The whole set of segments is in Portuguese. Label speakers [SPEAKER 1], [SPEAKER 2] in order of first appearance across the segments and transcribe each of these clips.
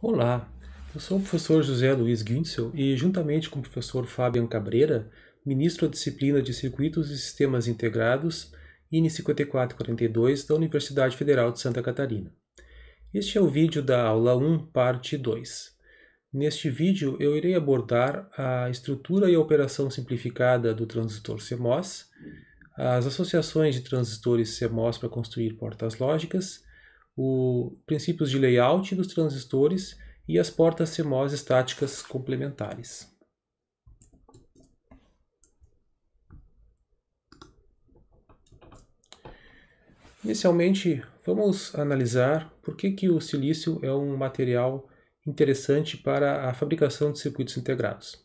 [SPEAKER 1] Olá, eu sou o professor José Luiz Günzel e, juntamente com o professor Fabian Cabreira, ministro da disciplina de Circuitos e Sistemas Integrados, INE 5442, da Universidade Federal de Santa Catarina. Este é o vídeo da aula 1, parte 2. Neste vídeo, eu irei abordar a estrutura e a operação simplificada do transistor CMOS, as associações de transistores CMOS para construir portas lógicas o princípios de layout dos transistores e as portas CMOS estáticas complementares. Inicialmente, vamos analisar por que, que o silício é um material interessante para a fabricação de circuitos integrados.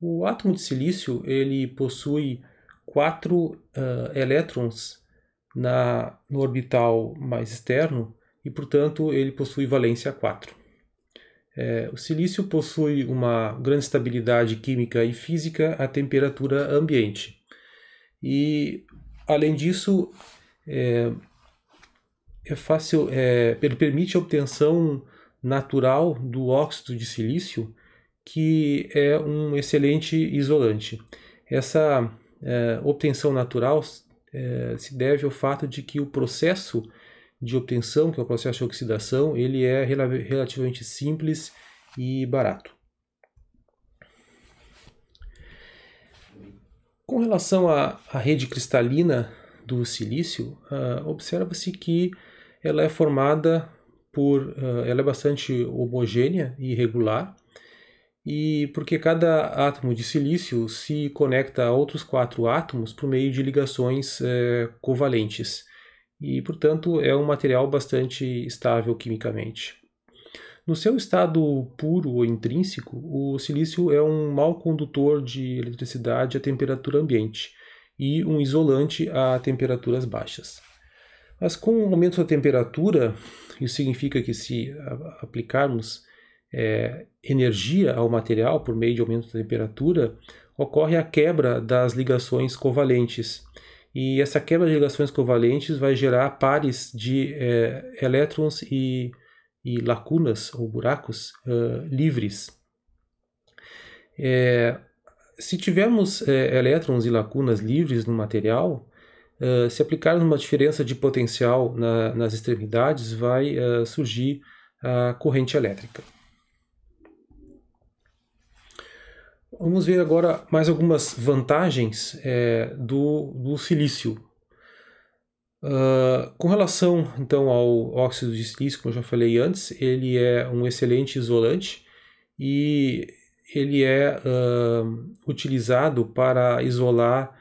[SPEAKER 1] O átomo de silício ele possui quatro uh, elétrons na, no orbital mais externo e, portanto, ele possui valência 4. É, o silício possui uma grande estabilidade química e física à temperatura ambiente. E, além disso, é, é fácil, é, ele permite a obtenção natural do óxido de silício, que é um excelente isolante. Essa é, obtenção natural é, se deve ao fato de que o processo de obtenção, que é o processo de oxidação, ele é rel relativamente simples e barato. Com relação à, à rede cristalina do silício, uh, observa-se que ela é formada por, uh, ela é bastante homogênea e irregular, e porque cada átomo de silício se conecta a outros quatro átomos por meio de ligações é, covalentes. E, portanto, é um material bastante estável quimicamente. No seu estado puro ou intrínseco, o silício é um mau condutor de eletricidade à temperatura ambiente e um isolante a temperaturas baixas. Mas com o aumento da temperatura, isso significa que se aplicarmos é, energia ao material por meio de aumento da temperatura, ocorre a quebra das ligações covalentes. E essa quebra de ligações covalentes vai gerar pares de é, elétrons e, e, lacunas ou buracos uh, livres. É, se tivermos é, elétrons e lacunas livres no material, uh, se aplicarmos uma diferença de potencial na, nas extremidades, vai uh, surgir a corrente elétrica. Vamos ver agora mais algumas vantagens é, do, do, silício. Uh, com relação então ao óxido de silício, como eu já falei antes, ele é um excelente isolante e ele é uh, utilizado para isolar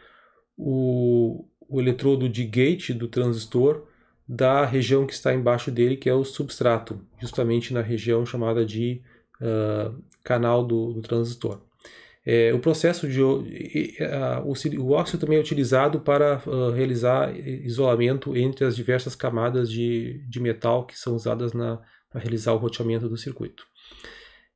[SPEAKER 1] o, o eletrodo de gate do transistor da região que está embaixo dele, que é o substrato, justamente na região chamada de uh, canal do, do transistor. É, o processo de. o, óxido também é utilizado para ah, realizar isolamento entre as diversas camadas de, de metal que são usadas na, para realizar o roteamento do circuito.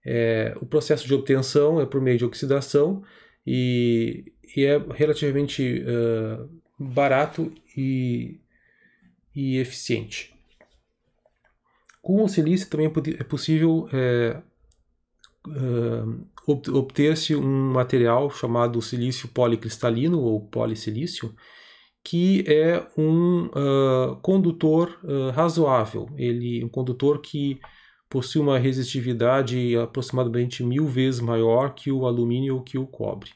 [SPEAKER 1] É, o processo de obtenção é por meio de oxidação e, e é relativamente uh, barato e, e, eficiente. Com o silício também é, é possível é, uh, obter-se um material chamado silício policristalino ou polisilício, que é um uh, condutor uh, razoável, ele é um condutor que possui uma resistividade aproximadamente mil vezes maior que o alumínio ou que o cobre.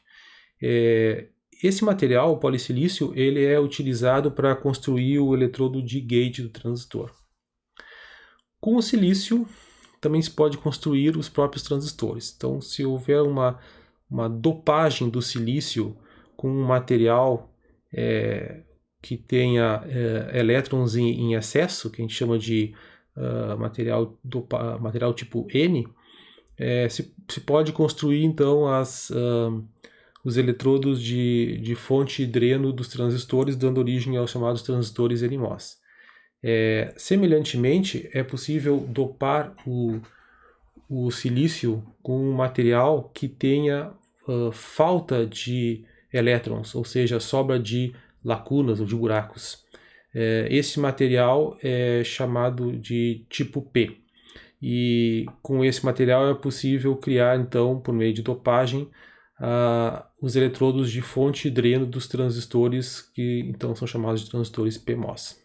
[SPEAKER 1] É, esse material, o policilício, ele é utilizado para construir o eletrodo de gate do transistor. Com o silício, também se pode construir os próprios transistores. Então, se houver uma, uma dopagem do silício com um material é, que tenha é, elétrons em, em, excesso, que a gente chama de uh, material, dopa, material tipo N, é, se, se, pode construir então as, uh, os eletrodos de, de fonte e dreno dos transistores, dando origem aos chamados transistores NMOS. É, semelhantemente, é possível dopar o, o silício com um material que tenha uh, falta de elétrons, ou seja, sobra de lacunas ou de buracos. É, esse material é chamado de tipo P. E com esse material é possível criar, então, por meio de dopagem, uh, os eletrodos de fonte e dreno dos transistores, que então são chamados de transistores PMOS.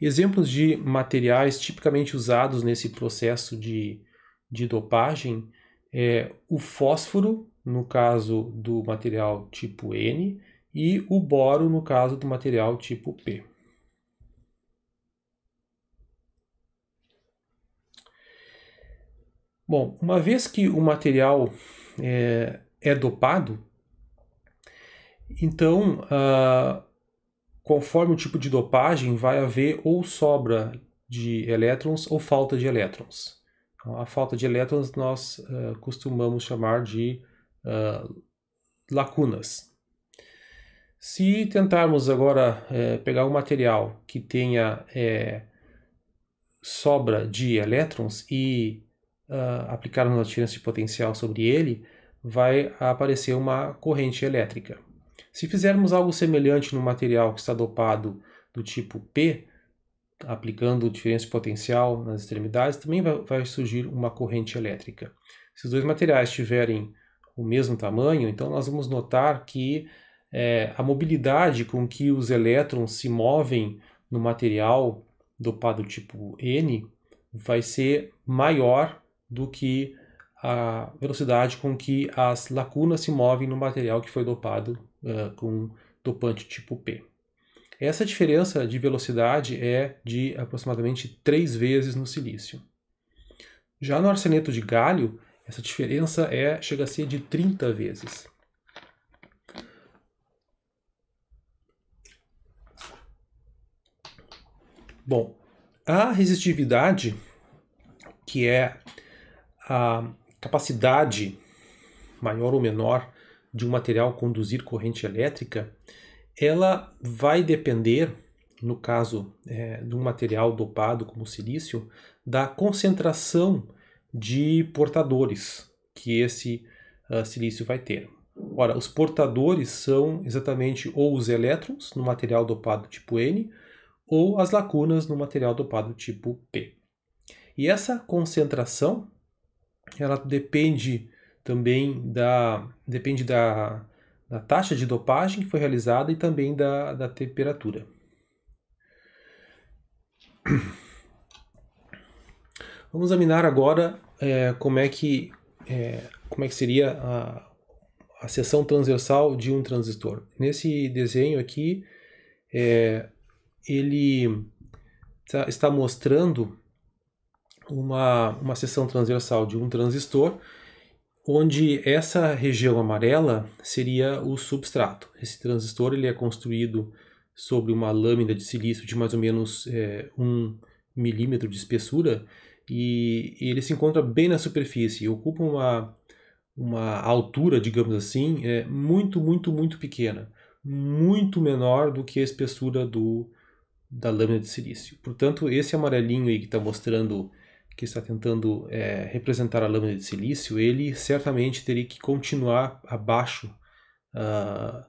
[SPEAKER 1] Exemplos de materiais tipicamente usados nesse processo de, de dopagem é o fósforo, no caso do material tipo N, e o boro, no caso do material tipo P. Bom, uma vez que o material é, é dopado, então uh, conforme o tipo de dopagem, vai haver ou sobra de elétrons ou falta de elétrons. Então, a falta de elétrons nós uh, costumamos chamar de uh, lacunas. Se tentarmos agora eh, pegar um material que tenha sobra de elétrons e uh, aplicarmos uma diferença de potencial sobre ele, vai aparecer uma corrente elétrica. Se fizermos algo semelhante no material que está dopado do tipo P, aplicando diferença de potencial nas extremidades, também vai, surgir uma corrente elétrica. Se os dois materiais tiverem o mesmo tamanho, então nós vamos notar que é, a mobilidade com que os elétrons se movem no material dopado tipo N vai ser maior do que a velocidade com que as lacunas se movem no material que foi dopado uh, com dopante tipo P. Essa diferença de velocidade é de aproximadamente 3 vezes no silício. Já no arseneto de gálio, essa diferença é chega a ser de 30 vezes. Bom, a resistividade, que é a capacidade maior ou menor de um material conduzir corrente elétrica, ela vai depender, no caso é, de um material dopado como o silício, da concentração de portadores que esse uh, silício vai ter. Ora, os portadores são exatamente ou os elétrons no material dopado tipo N ou as lacunas no material dopado tipo P. E essa concentração ela depende também da depende da, da taxa de dopagem que foi realizada e também da, da temperatura. Vamos examinar agora é, como é que é, como é que seria a, a seção transversal de um transistor. Nesse desenho aqui, é, ele tá, está mostrando uma, uma seção transversal de um transistor onde essa região amarela seria o substrato. Esse transistor ele é construído sobre uma lâmina de silício de mais ou menos é, um milímetro de espessura e, e, ele se encontra bem na superfície, ocupa uma, uma altura, digamos assim, é, muito, muito, muito pequena, muito menor do que a espessura do, da lâmina de silício. Portanto, esse amarelinho aí que está mostrando que está tentando é, representar a lâmina de silício, ele certamente teria que continuar abaixo, uh,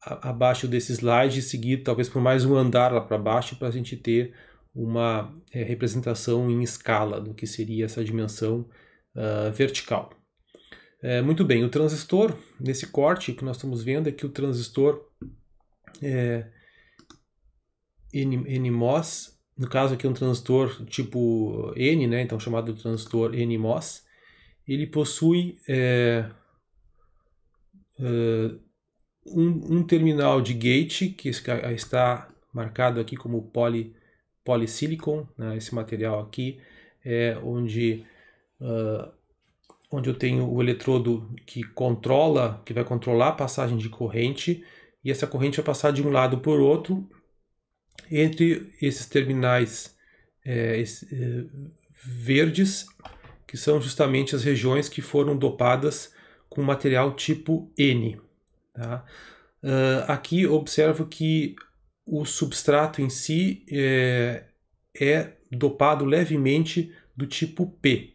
[SPEAKER 1] abaixo desse slide e seguir talvez por mais um andar lá para baixo para a gente ter uma é, representação em escala do que seria essa dimensão uh, vertical. É, muito bem, o transistor, nesse corte que nós estamos vendo, é que o transistor é, NMOS no caso aqui é um transistor tipo eh, N, né, então chamado transistor NMOS, ele possui é, é, um, um, terminal de gate que está marcado aqui como poly, polysilicon, né, esse material aqui é onde, uh, onde eu tenho o eletrodo que controla, que vai controlar a passagem de corrente, e essa corrente vai passar de um lado o outro entre esses terminais é, esse, é, verdes, que são justamente as regiões que foram dopadas com material tipo N. Tá? Uh, aqui observo que o substrato em si é, é dopado levemente do tipo P.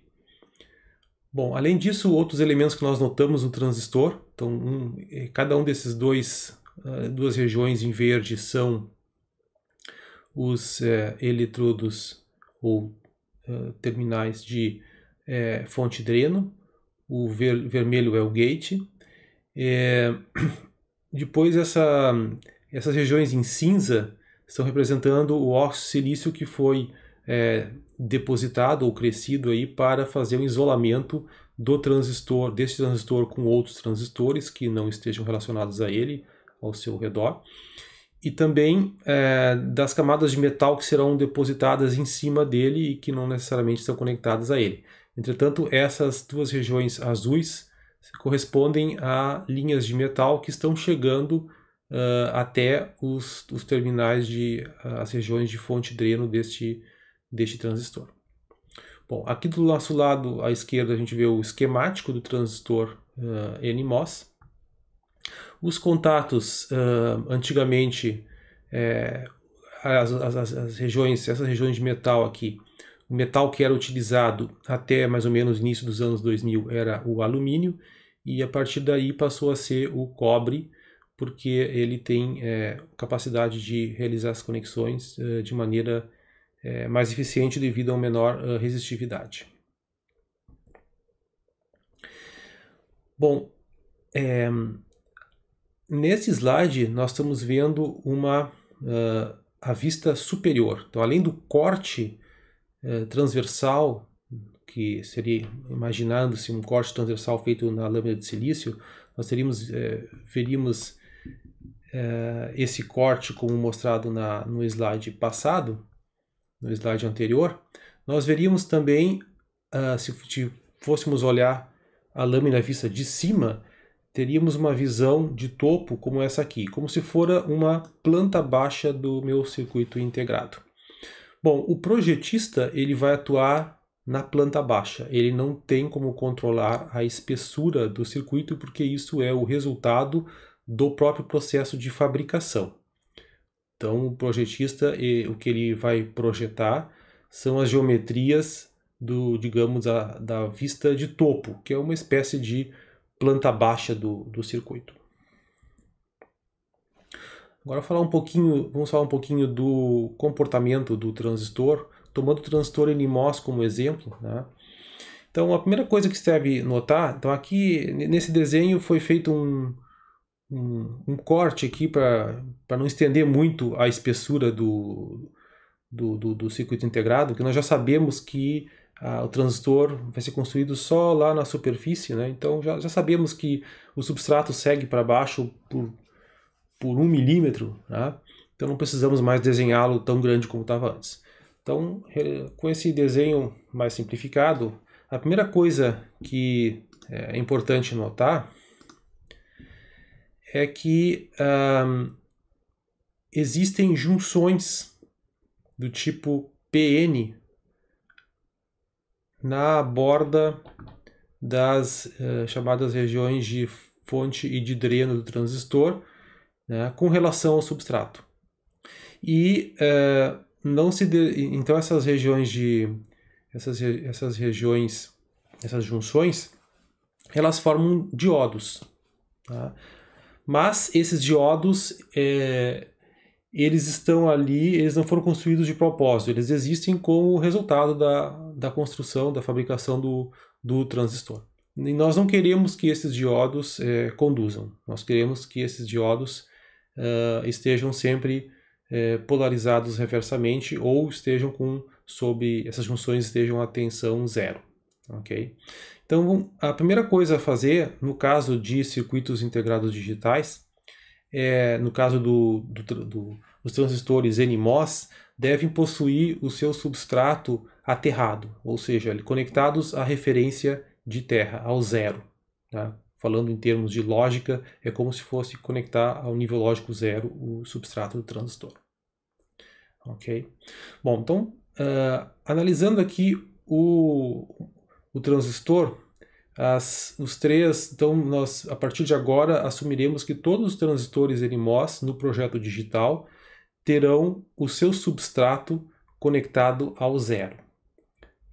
[SPEAKER 1] Bom, além disso, outros elementos que nós notamos no transistor, então um, é, cada um desses dois uh, duas regiões em verde são os é, eletrodos ou eh, terminais de é, fonte dreno, o ver, vermelho é o gate. É, depois essa, essas regiões em cinza estão representando o óxido silício que foi depositado ou crescido aí para fazer o isolamento do transistor, deste transistor com outros transistores que não estejam relacionados a ele, ao seu redor e também é, das camadas de metal que serão depositadas em cima dele e que não necessariamente estão conectadas a ele. Entretanto, essas duas regiões azuis correspondem a linhas de metal que estão chegando uh, até os, os, terminais de uh, as regiões de fonte dreno deste, deste transistor. Bom, aqui do nosso lado à esquerda a gente vê o esquemático do transistor uh, NMOS os contatos, uh, antigamente, é, as, as, as, regiões, essas regiões de metal aqui, o metal que era utilizado até mais ou menos início dos anos 2000 era o alumínio, e a partir daí passou a ser o cobre, porque ele tem é, capacidade de realizar as conexões ah, de maneira é, mais eficiente devido a uma menor uh, resistividade. Bom, é, Nesse slide, nós estamos vendo uma uh, a vista superior. Então, além do corte uh, transversal, que seria, imaginando-se um corte transversal feito na lâmina de silício, nós teríamos, uh, veríamos esse corte como mostrado na, no slide passado, no slide anterior, nós veríamos também, se fôssemos olhar a lâmina vista de cima, teríamos uma visão de topo como essa aqui, como se fora uma planta baixa do meu circuito integrado. Bom, o projetista ele vai atuar na planta baixa. Ele não tem como controlar a espessura do circuito porque isso é o resultado do próprio processo de fabricação. Então, o projetista o que ele vai projetar são as geometrias do, digamos, a, da vista de topo, que é uma espécie de planta baixa do, do circuito. Agora falar um pouquinho, vamos falar um pouquinho do comportamento do transistor, tomando o transistor NMOS como exemplo, né? Então, a primeira coisa que você deve notar, então aqui nesse desenho foi feito um, um, um corte aqui para não estender muito a espessura do, do, do, do circuito integrado, que nós já sabemos que ah, o transistor vai ser construído só lá na superfície, né? Então já, já sabemos que o substrato segue para baixo por, por um milímetro, né? Então não precisamos mais desenhá-lo tão grande como estava antes. Então, com esse desenho mais simplificado, a primeira coisa que é, é importante notar é que um, existem junções do tipo PN na borda das eh, chamadas regiões de fonte e de dreno do transistor, né, com relação ao substrato. E eh, não se de... então essas regiões de essas, re... essas regiões essas junções elas formam diodos, tá? mas esses diodos eh, eles estão ali, eles não foram construídos de propósito, eles existem como resultado da, da construção, da fabricação do, do transistor. E nós não queremos que esses diodos eh, conduzam, nós queremos que esses diodos uh, estejam sempre eh, polarizados reversamente ou estejam com sob essas junções estejam a tensão zero, ok? Então a primeira coisa a fazer no caso de circuitos integrados digitais é no caso do, do, do dos transistores NMOS devem possuir o seu substrato aterrado, ou seja, conectados à referência de terra, ao zero. Tá? Falando em termos de lógica, é como se fosse conectar ao nível lógico zero o substrato do transistor. Ok? Bom, então, uh, analisando aqui o, o transistor, as, os três, então nós a partir de agora assumiremos que todos os transistores NMOS no projeto digital terão o seu substrato conectado ao zero.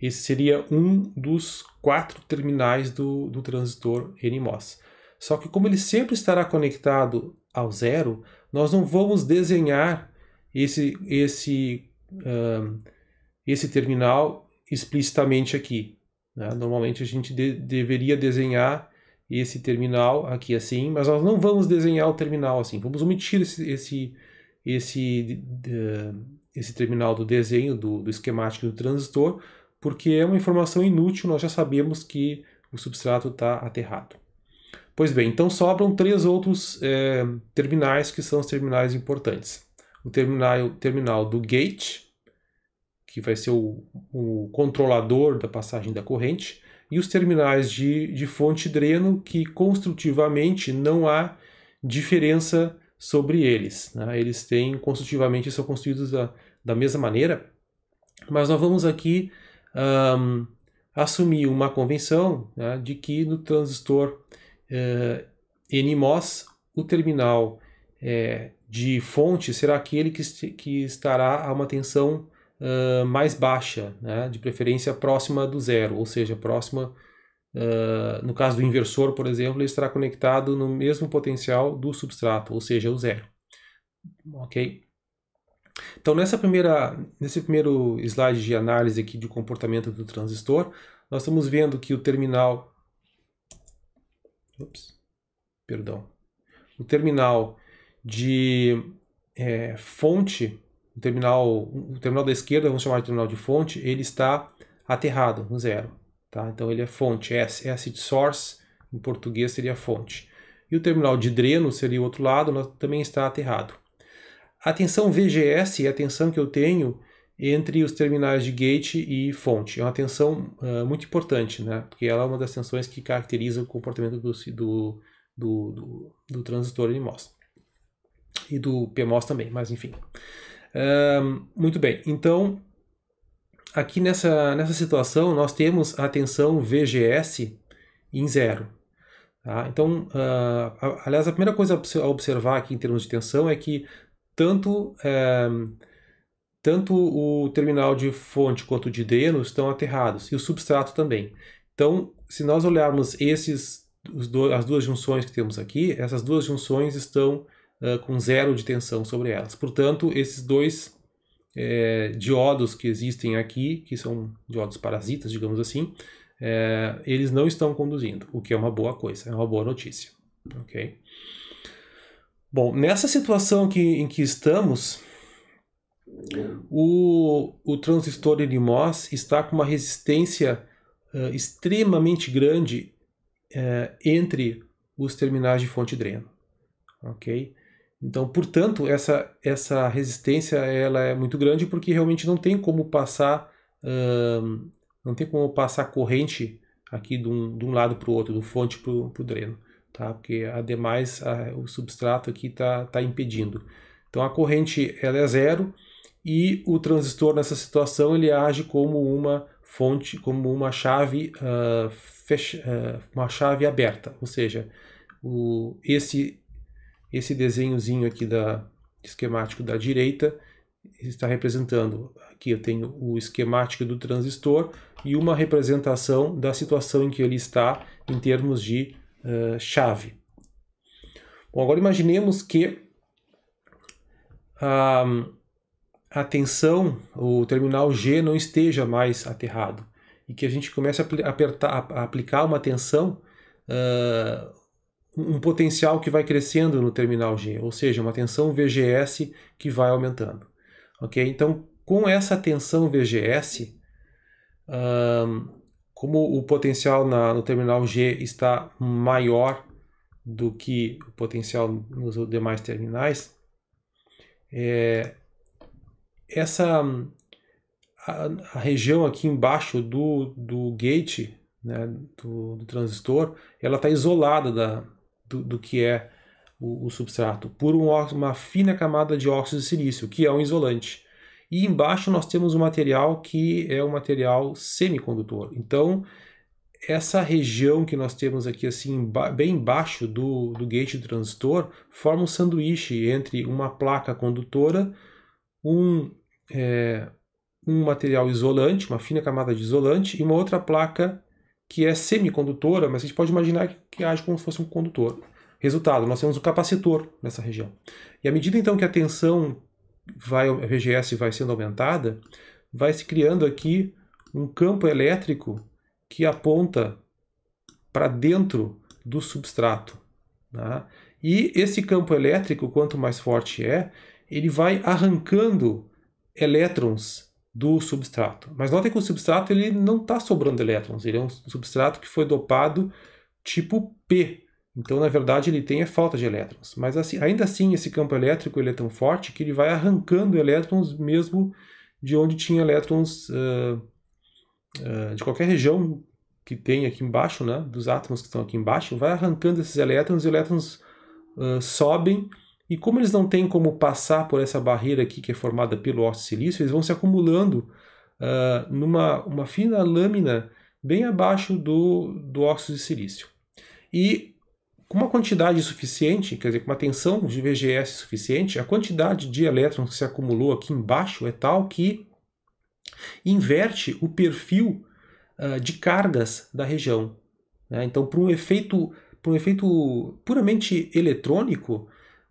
[SPEAKER 1] Esse seria um dos quatro terminais do, do transistor NMOS. Só que como ele sempre estará conectado ao zero, nós não vamos desenhar esse, esse, esse terminal explicitamente aqui. Né? Normalmente a gente de, deveria desenhar esse terminal aqui assim, mas nós não vamos desenhar o terminal assim. Vamos omitir esse, esse esse, esse terminal do desenho do, do esquemático do transistor, porque é uma informação inútil, nós já sabemos que o substrato está aterrado. Pois bem, então sobram três outros é, terminais que são os terminais importantes. O terminal, o terminal do gate, que vai ser o, o, controlador da passagem da corrente, e os terminais de, de fonte dreno, que construtivamente não há diferença sobre eles. Né? Eles têm construtivamente são construídos da, da mesma maneira, mas nós vamos aqui um, assumir uma convenção né, de que no transistor eh, n NMOS o terminal eh, de fonte será aquele que, que estará a uma tensão uh, mais baixa, né, de preferência próxima do zero, ou seja, próxima Uh, no caso do inversor, por exemplo, ele estará conectado no mesmo potencial do substrato, ou seja, o zero. Ok? Então, nessa primeira, nesse primeiro slide de análise aqui do comportamento do transistor, nós estamos vendo que o terminal... Ups, perdão. O terminal de é, fonte, o terminal, o terminal da esquerda, vamos chamar de terminal de fonte, ele está aterrado no zero. Tá? Então ele é fonte, S, S de source, em português seria fonte. E o terminal de dreno seria o outro lado, também está aterrado. A tensão VGS é a tensão que eu tenho entre os terminais de gate e fonte. É uma tensão uh, muito importante, né? porque ela é uma das tensões que caracteriza o comportamento do, do, do, do, do transistor NMOS. E do PMOS também, mas enfim. Uh, muito bem, então aqui nessa, nessa situação nós temos a tensão VGS em zero. Tá? Então, uh, aliás, a primeira coisa a observar aqui em termos de tensão é que tanto, eh, tanto o terminal de fonte quanto o de dreno estão aterrados, e o substrato também. Então, se nós olharmos esses, do, as duas junções que temos aqui, essas duas junções estão uh, com zero de tensão sobre elas. Portanto, esses dois é, diodos que existem aqui, que são diodos parasitas, digamos assim, é, eles não estão conduzindo, o que é uma boa coisa, é uma boa notícia. Ok? Bom, nessa situação que, em que estamos, o, o transistor NMOS está com uma resistência uh, extremamente grande uh, entre os terminais de fonte e dreno. Ok? Então, portanto, essa, essa resistência ela é muito grande porque realmente não tem como passar não tem como passar corrente aqui de um, de um lado para o outro, do fonte para o dreno, tá? Porque ademais a, o substrato aqui está tá impedindo. Então a corrente ela é zero e o transistor nessa situação ele age como uma fonte, como uma chave uh, fecha, uh, uma chave aberta, ou seja, o, esse esse desenhozinho aqui da esquemático da direita está representando, aqui eu tenho o esquemático do transistor e uma representação da situação em que ele está em termos de uh, chave. Bom, agora imaginemos que a, a tensão, o terminal G não esteja mais aterrado e que a gente comece a, apertar, a aplicar uma tensão ah, um potencial que vai crescendo no terminal G, ou seja, uma tensão VGS que vai aumentando. Ok? Então, com essa tensão VGS, um, como o potencial na, no terminal G está maior do que o potencial nos demais terminais, é, essa a, a, região aqui embaixo do, do gate, né, do, do transistor, ela está isolada da, do, do que é o, o substrato, por um, uma fina camada de óxido de silício, que é um isolante. E embaixo nós temos um material que é um material semicondutor. Então, essa região que nós temos aqui, assim, bem embaixo do, do gate transistor, forma um sanduíche entre uma placa condutora, um, é, um material isolante, uma fina camada de isolante, e uma outra placa que é semicondutora, mas a gente pode imaginar que age como se fosse um condutor. Resultado, nós temos um capacitor nessa região. E à medida então que a tensão vai, a VGS vai sendo aumentada, vai se criando aqui um campo elétrico que aponta para dentro do substrato. Né? E esse campo elétrico, quanto mais forte é, ele vai arrancando elétrons do substrato. Mas notem que o substrato ele não está sobrando elétrons, ele é um substrato que foi dopado tipo P. Então, na verdade, ele tem a falta de elétrons. Mas assim, ainda assim, esse campo elétrico ele é tão forte que ele vai arrancando elétrons mesmo de onde tinha elétrons uh, uh, de qualquer região que tem aqui embaixo, né, dos átomos que estão aqui embaixo, vai arrancando esses elétrons e elétrons uh, sobem e como eles não têm como passar por essa barreira aqui que é formada pelo óxido de silício, eles vão se acumulando uh, numa uma fina lâmina bem abaixo do, do óxido de silício. E com uma quantidade suficiente, quer dizer, com uma tensão de VGS suficiente, a quantidade de elétrons que se acumulou aqui embaixo é tal que inverte o perfil uh, de cargas da região. Né? Então, para um efeito, para um efeito puramente eletrônico,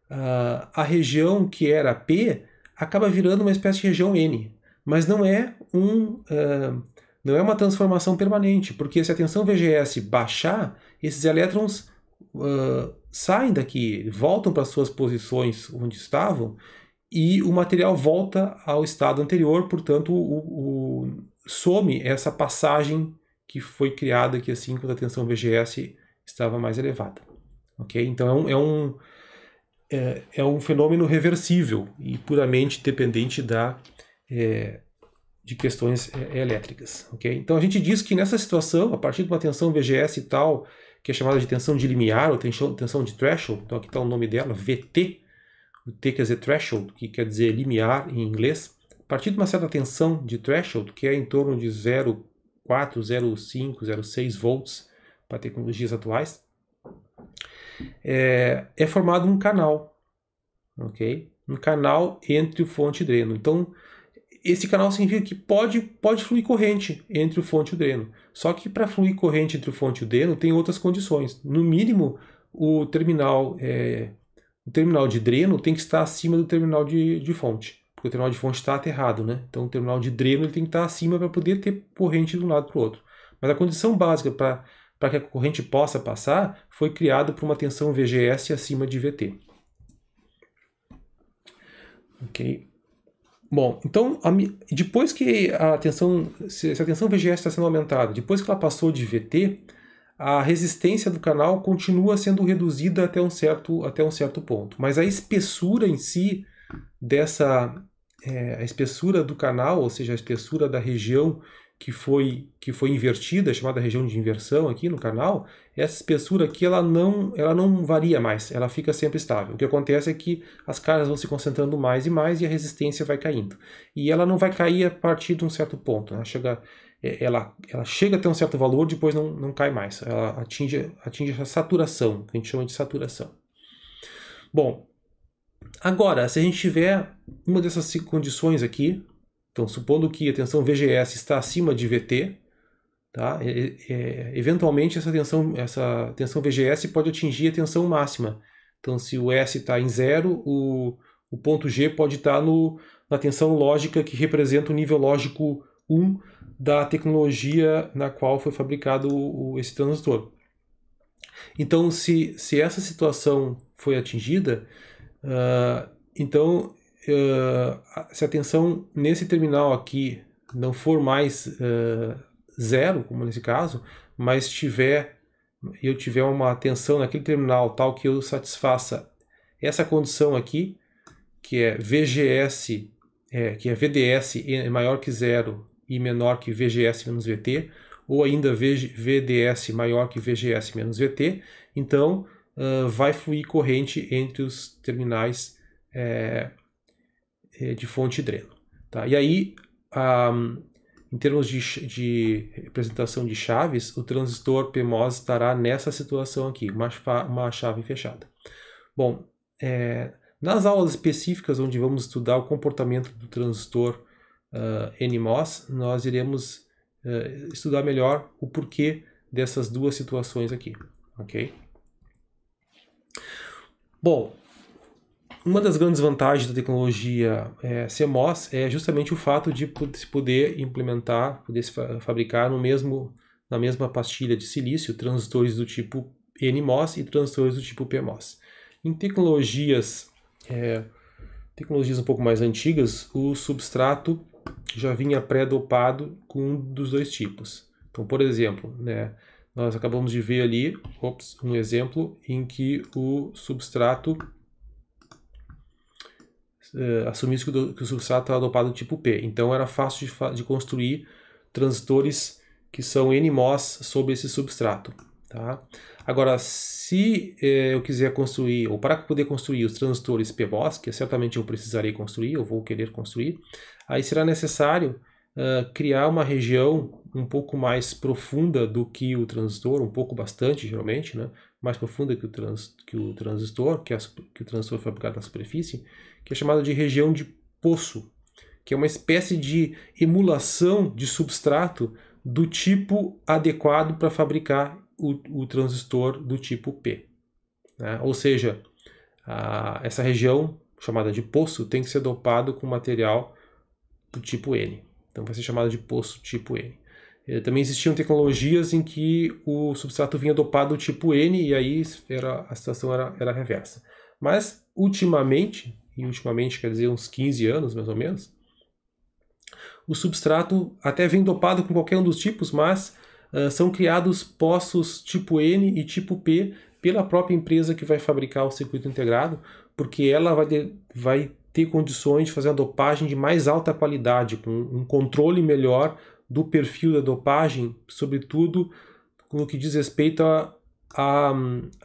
[SPEAKER 1] uh, a região que era P acaba virando uma espécie de região N, mas não é um uh, não é uma transformação permanente, porque se a tensão VGS baixar, esses elétrons uh, saem daqui, voltam para suas posições onde estavam e o material volta ao estado anterior, portanto, o, o some essa passagem que foi criada aqui assim quando a tensão VGS estava mais elevada. Ok? Então é um é é, é um fenômeno reversível e puramente dependente da, é, de questões é, elétricas. Okay? Então a gente diz que nessa situação, a partir de uma tensão VGS tal, que é chamada de tensão de limiar ou tensão, tensão de threshold, então aqui está o nome dela, VT, o T quer dizer threshold, que quer dizer limiar em inglês, a partir de uma certa tensão de threshold, que é em torno de 0,4, 0,5, 0,6 volts para tecnologias atuais, é, é formado um canal, ok? Um canal entre o fonte e o dreno. Então, esse canal significa que pode, pode fluir corrente entre o fonte e o dreno. Só que para fluir corrente entre o fonte e o dreno tem outras condições. No mínimo, o terminal, é, o terminal de dreno tem que estar acima do terminal de, de fonte. Porque o terminal de fonte está aterrado, né? Então o terminal de dreno ele tem que estar acima para poder ter corrente de um lado para o outro. Mas a condição básica para para que a corrente possa passar, foi criado por uma tensão VGS acima de VT. Ok. Bom, então, a, depois que a tensão, se, se a tensão VGS está sendo aumentada, depois que ela passou de VT, a resistência do canal continua sendo reduzida até um certo, até um certo ponto. Mas a espessura em si dessa é, a espessura do canal, ou seja, a espessura da região que foi que foi invertida, chamada região de inversão aqui no canal, essa espessura aqui ela não, ela não varia mais, ela fica sempre estável. O que acontece é que as caras vão se concentrando mais e mais e a resistência vai caindo. E ela não vai cair a partir de um certo ponto, né? chega, é, ela, ela chega a ter um certo valor, depois não, não cai mais. Ela atinge, atinge a saturação, que a gente chama de saturação. Bom, agora, se a gente tiver uma dessas condições aqui, então, supondo que a tensão VGS está acima de VT, tá? É, eventualmente essa tensão, essa tensão VGS pode atingir a tensão máxima. Então, se o S está em zero, o, o ponto G pode estar tá no, na tensão lógica que representa o nível lógico 1 da tecnologia na qual foi fabricado o, esse transistor. Então, se, se essa situação foi atingida, uh, então se a tensão nesse terminal aqui não for mais uh, zero, como nesse caso, mas tiver eu tiver uma tensão naquele terminal tal que eu satisfaça essa condição aqui, que é VGS, é, que é VDS é maior que zero e menor que VGS menos VT, ou ainda VDS maior que VGS menos VT, então uh, vai fluir corrente entre os terminais é, é, de fonte dreno. Tá? E aí, um, em termos de, de, representação de chaves, o transistor PMOS estará nessa situação aqui, uma, uma chave fechada. Bom, é, nas aulas específicas onde vamos estudar o comportamento do transistor uh, ah, NMOS, nós iremos uh, estudar melhor o porquê dessas duas situações aqui, ok? Bom, uma das grandes vantagens da tecnologia é, CMOS é justamente o fato de se poder implementar, poder se fabricar no mesmo, na mesma pastilha de silício transistores do tipo NMOS e transistores do tipo PMOS. Em tecnologias, é, tecnologias um pouco mais antigas, o substrato já vinha pré-dopado com um dos dois tipos. Então, por exemplo, né, nós acabamos de ver ali ops, um exemplo em que o substrato uh, eh, assumisse que o, que o substrato estava dopado tipo P. Então era fácil de, de construir transistores que são NMOS sobre esse substrato. Tá? Agora, se eh, eu quiser construir, ou para poder construir os p PMOS, que certamente eu precisarei construir, eu vou querer construir, aí será necessário uh, criar uma região um pouco mais profunda do que o transistor, um pouco bastante geralmente, né? mais profunda que o, trans, que o transistor, que, a, que o transistor fabricado na superfície, que é chamada de região de poço, que é uma espécie de emulação de substrato do tipo adequado para fabricar o, o, transistor do tipo P. Né? Ou seja, a, essa região chamada de poço tem que ser dopado com material do tipo N. Então vai ser chamado de poço tipo N. É, também existiam tecnologias em que o substrato vinha dopado do tipo N e aí era, a situação era, era reversa. Mas, ultimamente, e ultimamente quer dizer uns 15 anos mais ou menos, o substrato até vem dopado com qualquer um dos tipos, mas uh, são criados poços tipo N e tipo P pela própria empresa que vai fabricar o circuito integrado, porque ela vai ter, vai ter condições de fazer a dopagem de mais alta qualidade, com um controle melhor do perfil da dopagem, sobretudo no que diz respeito a, a,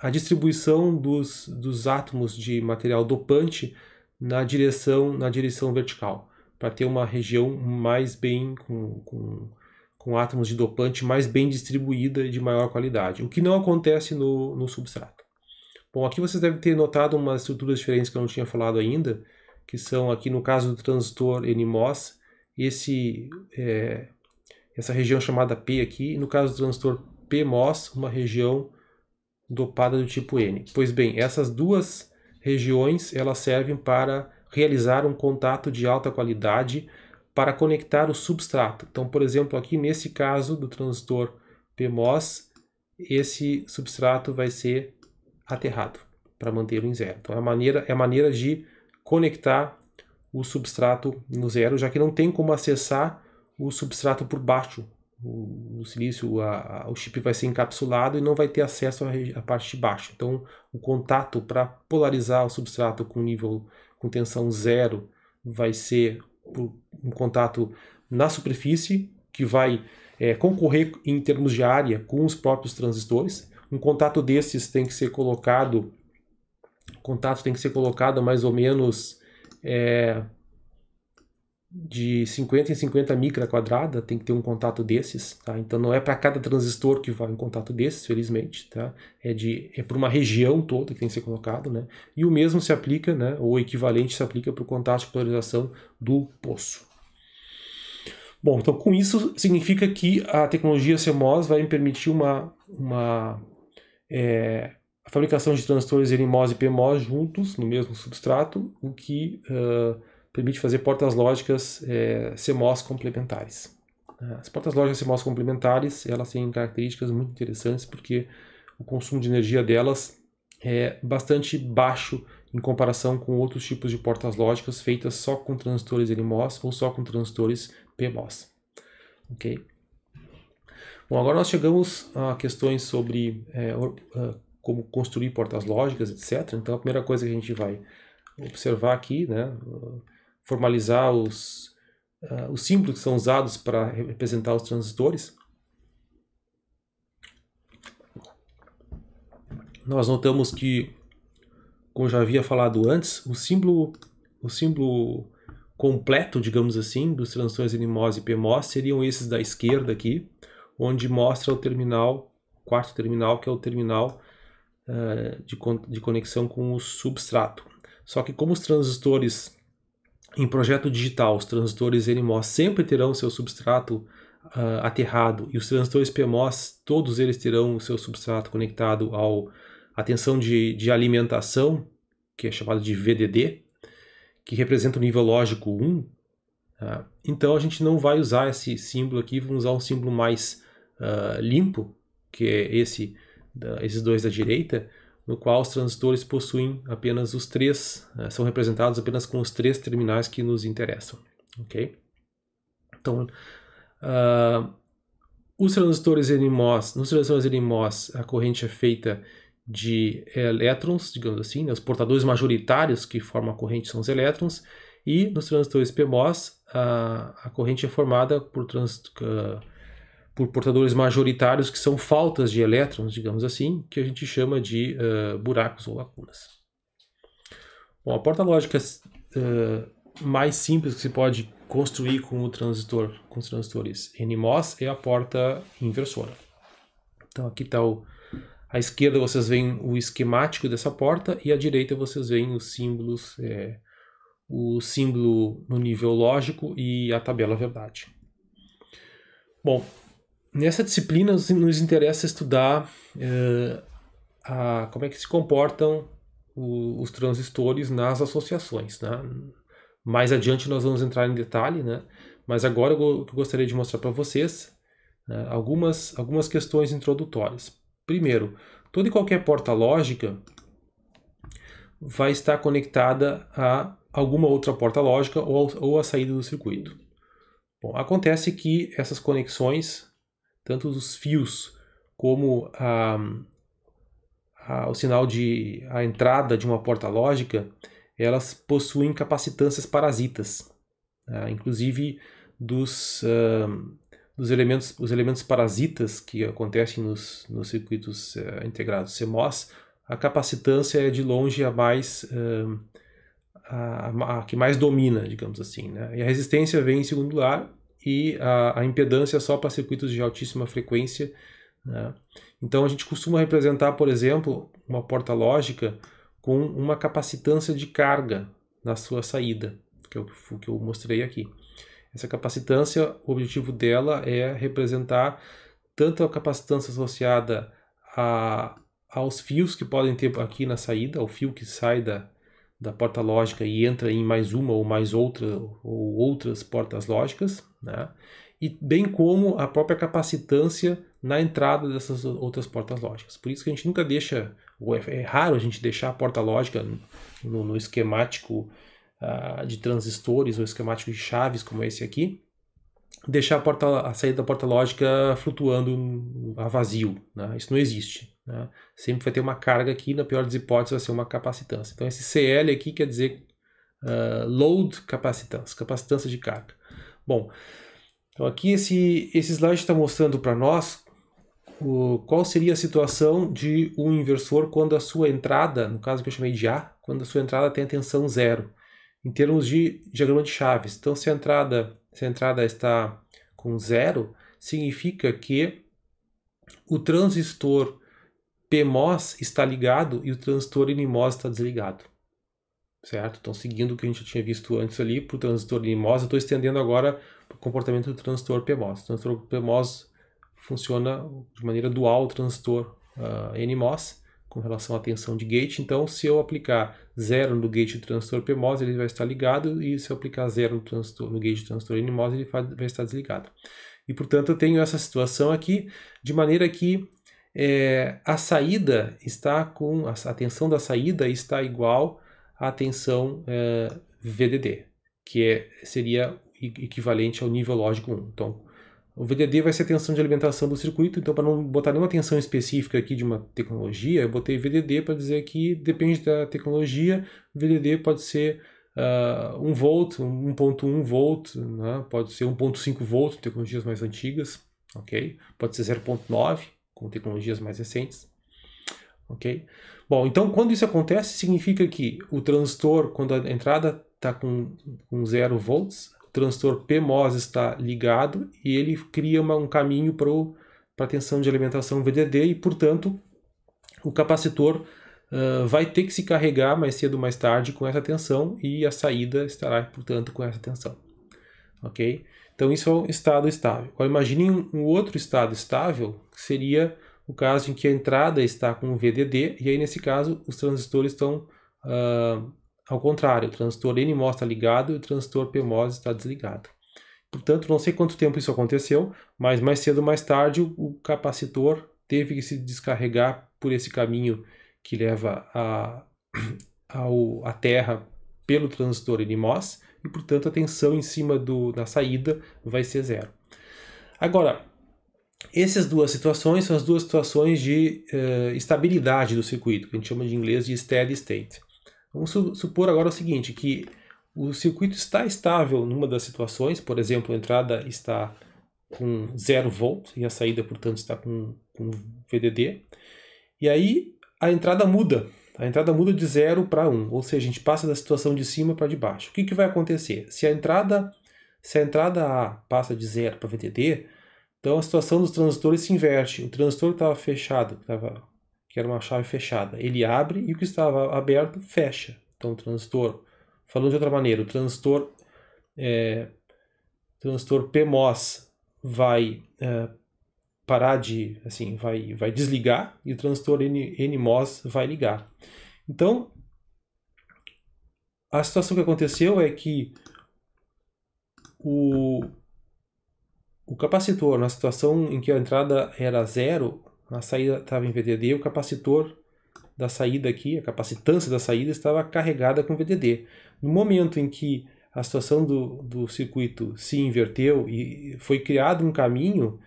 [SPEAKER 1] a distribuição dos, dos átomos de material dopante na direção na direção vertical, para ter uma região mais bem com, com, com átomos de dopante mais bem distribuída e de maior qualidade, o que não acontece no, no substrato. Bom, aqui vocês devem ter notado umas estruturas diferentes que eu não tinha falado ainda, que são aqui no caso do transistor NMOS, esse, é, essa região chamada P aqui, e no caso do transistor PMOS, uma região dopada do tipo N. Pois bem, essas duas regiões elas servem para realizar um contato de alta qualidade para conectar o substrato. Então, por exemplo, aqui nesse caso do transistor PMOS, esse substrato vai ser aterrado para mantê-lo em zero. Então, é a maneira, é a maneira de conectar o substrato no zero, já que não tem como acessar o substrato por baixo o, silício, a, a, o chip vai ser encapsulado e não vai ter acesso à parte de baixo. Então, o contato para polarizar o substrato com nível com tensão zero vai ser um contato na superfície que vai é, concorrer em termos de área com os próprios transistores. Um contato desses tem que ser colocado, contato tem que ser colocado mais ou menos é, de 50 em 50 micra quadrada, tem que ter um contato desses, tá? Então não é para cada transistor que vai um contato desses, felizmente, tá? É de é para uma região toda que tem que ser colocado, né? E o mesmo se aplica, né, ou equivalente se aplica para o contato de polarização do poço. Bom, então com isso significa que a tecnologia CMOS vai me permitir uma uma é, a fabricação de transistores NMOS e PMOS juntos no mesmo substrato, o que uh, permite fazer portas lógicas é, CMOS complementares. Ah, as portas lógicas CMOS complementares, elas têm características muito interessantes porque o consumo de energia delas é bastante baixo em comparação com outros tipos de portas lógicas feitas só com transistores NMOS ou só com transistores PMOS. Ok? Bom, agora nós chegamos a questões sobre é, ah, como construir portas lógicas, etc. Então a primeira coisa que a gente vai observar aqui, né, formalizar os, uh, os símbolos que são usados para representar os transistores. nós notamos que, como já havia falado antes, o símbolo, o símbolo completo, digamos assim, dos transistores NMOS e PMOS seriam esses da esquerda aqui, onde mostra o terminal, quarto terminal, que é o terminal uh, de, con de conexão com o substrato. Só que como os transistores em projeto digital, os transistores NMOS sempre terão seu substrato uh, aterrado e os transistores PMOS, todos eles terão o seu substrato conectado ao, à tensão de, de alimentação, que é chamado de VDD, que representa o nível lógico 1. Tá? Então a gente não vai usar esse símbolo aqui, vamos usar um símbolo mais uh, limpo, que é esse, da, esses dois da direita, no qual os transistores possuem apenas os três, eh, são representados apenas com os três terminais que nos interessam, ok? Então, uh, os transistores NMOS, nos transistores NMOS, a corrente é feita de elétrons, digamos assim, né? os portadores majoritários que formam a corrente são os elétrons, e nos transistores PMOS, a, ah, a corrente é formada por transistores ah, por portadores majoritários, que são faltas de elétrons, digamos assim, que a gente chama de uh, buracos ou lacunas. Bom, a porta lógica uh, mais simples que se pode construir com o transistor com os transistores NMOS é a porta inversora. Então aqui está o à esquerda vocês veem o esquemático dessa porta e à direita vocês veem os símbolos, é, o símbolo no nível lógico e a tabela verdade. Bom, nessa disciplina nos interessa estudar eh, a, como é que se comportam o, os transistores nas associações. Né? Mais adiante nós vamos entrar em detalhe, né? mas agora eu gostaria de mostrar para vocês né, algumas, algumas questões introdutórias. Primeiro, toda e qualquer porta lógica vai estar conectada a alguma outra porta lógica ou, ou a saída do circuito. Bom, acontece que essas conexões tanto os fios como a, a, o sinal de a entrada de uma porta lógica, elas possuem capacitâncias parasitas, né? inclusive dos, uh, dos elementos, os elementos parasitas que acontecem nos, nos circuitos uh, integrados CMOS, a capacitância é de longe a mais uh, a, a, que mais domina, digamos assim, né? E a resistência vem em segundo lugar e a, a impedância só para circuitos de altíssima frequência. Né? Então a gente costuma representar, por exemplo, uma porta lógica com uma capacitância de carga na sua saída, que é o que eu mostrei aqui. Essa capacitância, o objetivo dela é representar tanto a capacitância associada a, aos fios que podem ter aqui na saída, o fio que sai da, da porta lógica e entra em mais uma ou mais outra ou outras portas lógicas, né? e bem como a própria capacitância na entrada dessas outras portas lógicas. Por isso que a gente nunca deixa, ou é, é raro a gente deixar a porta lógica no, no esquemático uh, de transistores ou esquemático de chaves como esse aqui, deixar a, porta, a saída da porta lógica flutuando a vazio. Né? Isso não existe. Né? Sempre vai ter uma carga aqui, na pior das hipóteses, vai ser uma capacitância. Então, esse CL aqui quer dizer uh, load capacitância, capacitância de carga. Bom, então aqui esse, esse slide está mostrando para nós o, qual seria a situação de um inversor quando a sua entrada, no caso que eu chamei de A, quando a sua entrada tem a tensão zero, em termos de diagrama de chaves. Então, se a entrada, se a entrada está com zero, significa que o transistor PMOS está ligado e o transistor NMOS está desligado. Certo? Então, seguindo o que a gente tinha visto antes ali para o transistor NMOS, eu estou estendendo agora para o comportamento do transistor PMOS. O transistor PMOS funciona de maneira dual o transistor uh, ah, NMOS com relação à tensão de gate. Então, se eu aplicar zero no gate do transistor PMOS, ele vai estar ligado, e se eu aplicar zero no, transistor, no gate do transistor NMOS, ele vai estar desligado. E, portanto, eu tenho essa situação aqui, de maneira que é, a saída está com a tensão da saída está igual à tensão é, VDD, que é, seria equivalente ao nível lógico 1. Então, o VDD vai ser a tensão de alimentação do circuito, então para não botar nenhuma tensão específica aqui de uma tecnologia, eu botei VDD para dizer que depende da tecnologia, VDD pode ser uh, ah, 1 volt, 1.1 volt, né? pode ser 1.5 volt, tecnologias mais antigas, ok? Pode ser 0.9, com tecnologias mais recentes. Ok? Bom, então quando isso acontece, significa que o transistor, quando a entrada está com, com 0 volts, o transistor PMOS está ligado e ele cria uma, um caminho para a tensão de alimentação VDD e, portanto, o capacitor uh, vai ter que se carregar mais cedo ou mais tarde com essa tensão e a saída estará, portanto, com essa tensão. Ok? Então isso é um estado estável. Agora imagine um outro estado estável, que seria o caso em que a entrada está com o VDD, e aí nesse caso os transistores estão uh, ao contrário, o transistor NMOS está ligado e o transistor PMOS está desligado. Portanto, não sei quanto tempo isso aconteceu, mas mais cedo ou mais tarde o capacitor teve que se descarregar por esse caminho que leva a, ao, a Terra pelo transistor NMOS e, portanto, a tensão em cima do, da saída vai ser zero. Agora, essas duas situações são as duas situações de uh, estabilidade do circuito, que a gente chama de inglês de steady state. Vamos su supor agora o seguinte, que o circuito está estável numa das situações, por exemplo, a entrada está com 0 volt e a saída, portanto, está com, com VDD. E aí a entrada muda a entrada muda de 0 para 1, ou seja, a gente passa da situação de cima para de baixo. O que, que vai acontecer? Se a entrada se a entrada A passa de 0 para VTD, então a situação dos transistores se inverte. O transistor que estava fechado, que, tava, que era uma chave fechada, ele abre e o que estava aberto fecha. Então o transistor, falando de outra maneira, o transistor, é, transistor PMOS vai é, parar de, assim, vai, vai desligar e o transistor NMOS vai ligar. Então, a situação que aconteceu é que o, o capacitor, na situação em que a entrada era zero, a saída estava em VDD, o capacitor da saída aqui, a capacitância da saída estava carregada com VDD. No momento em que a situação do, do circuito se inverteu e foi criado um caminho,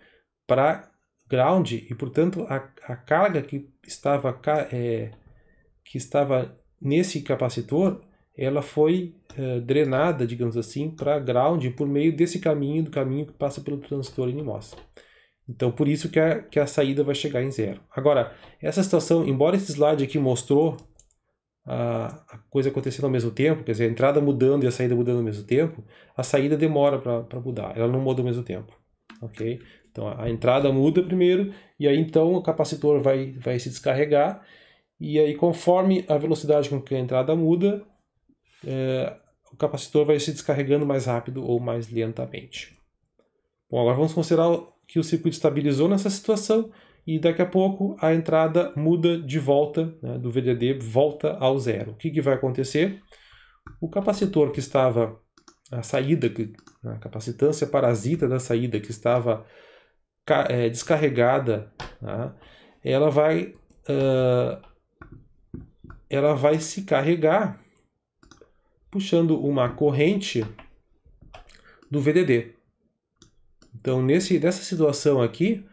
[SPEAKER 1] para ground e, portanto, a, a carga que estava, é, que estava nesse capacitor ela foi é, drenada, digamos assim, para ground por meio desse caminho, do caminho que passa pelo transistor NMOS. Então, por isso que a, que a saída vai chegar em zero. Agora, essa situação, embora esse slide aqui mostrou a, a coisa acontecendo ao mesmo tempo, quer dizer, a entrada mudando e a saída mudando ao mesmo tempo, a saída demora para mudar, ela não muda ao mesmo tempo. ok? Então a entrada muda primeiro e aí então o capacitor vai, vai se descarregar e aí conforme a velocidade com que a entrada muda, é, o capacitor vai se descarregando mais rápido ou mais lentamente. Bom, agora vamos considerar que o circuito estabilizou nessa situação e daqui a pouco a entrada muda de volta né, do VDD, volta ao zero. O que, que vai acontecer? O capacitor que estava, a saída, a capacitância parasita da saída que estava é, descarregada, né? ela vai uh, ela vai se carregar puxando uma corrente do VDD. Então nesse nessa situação aqui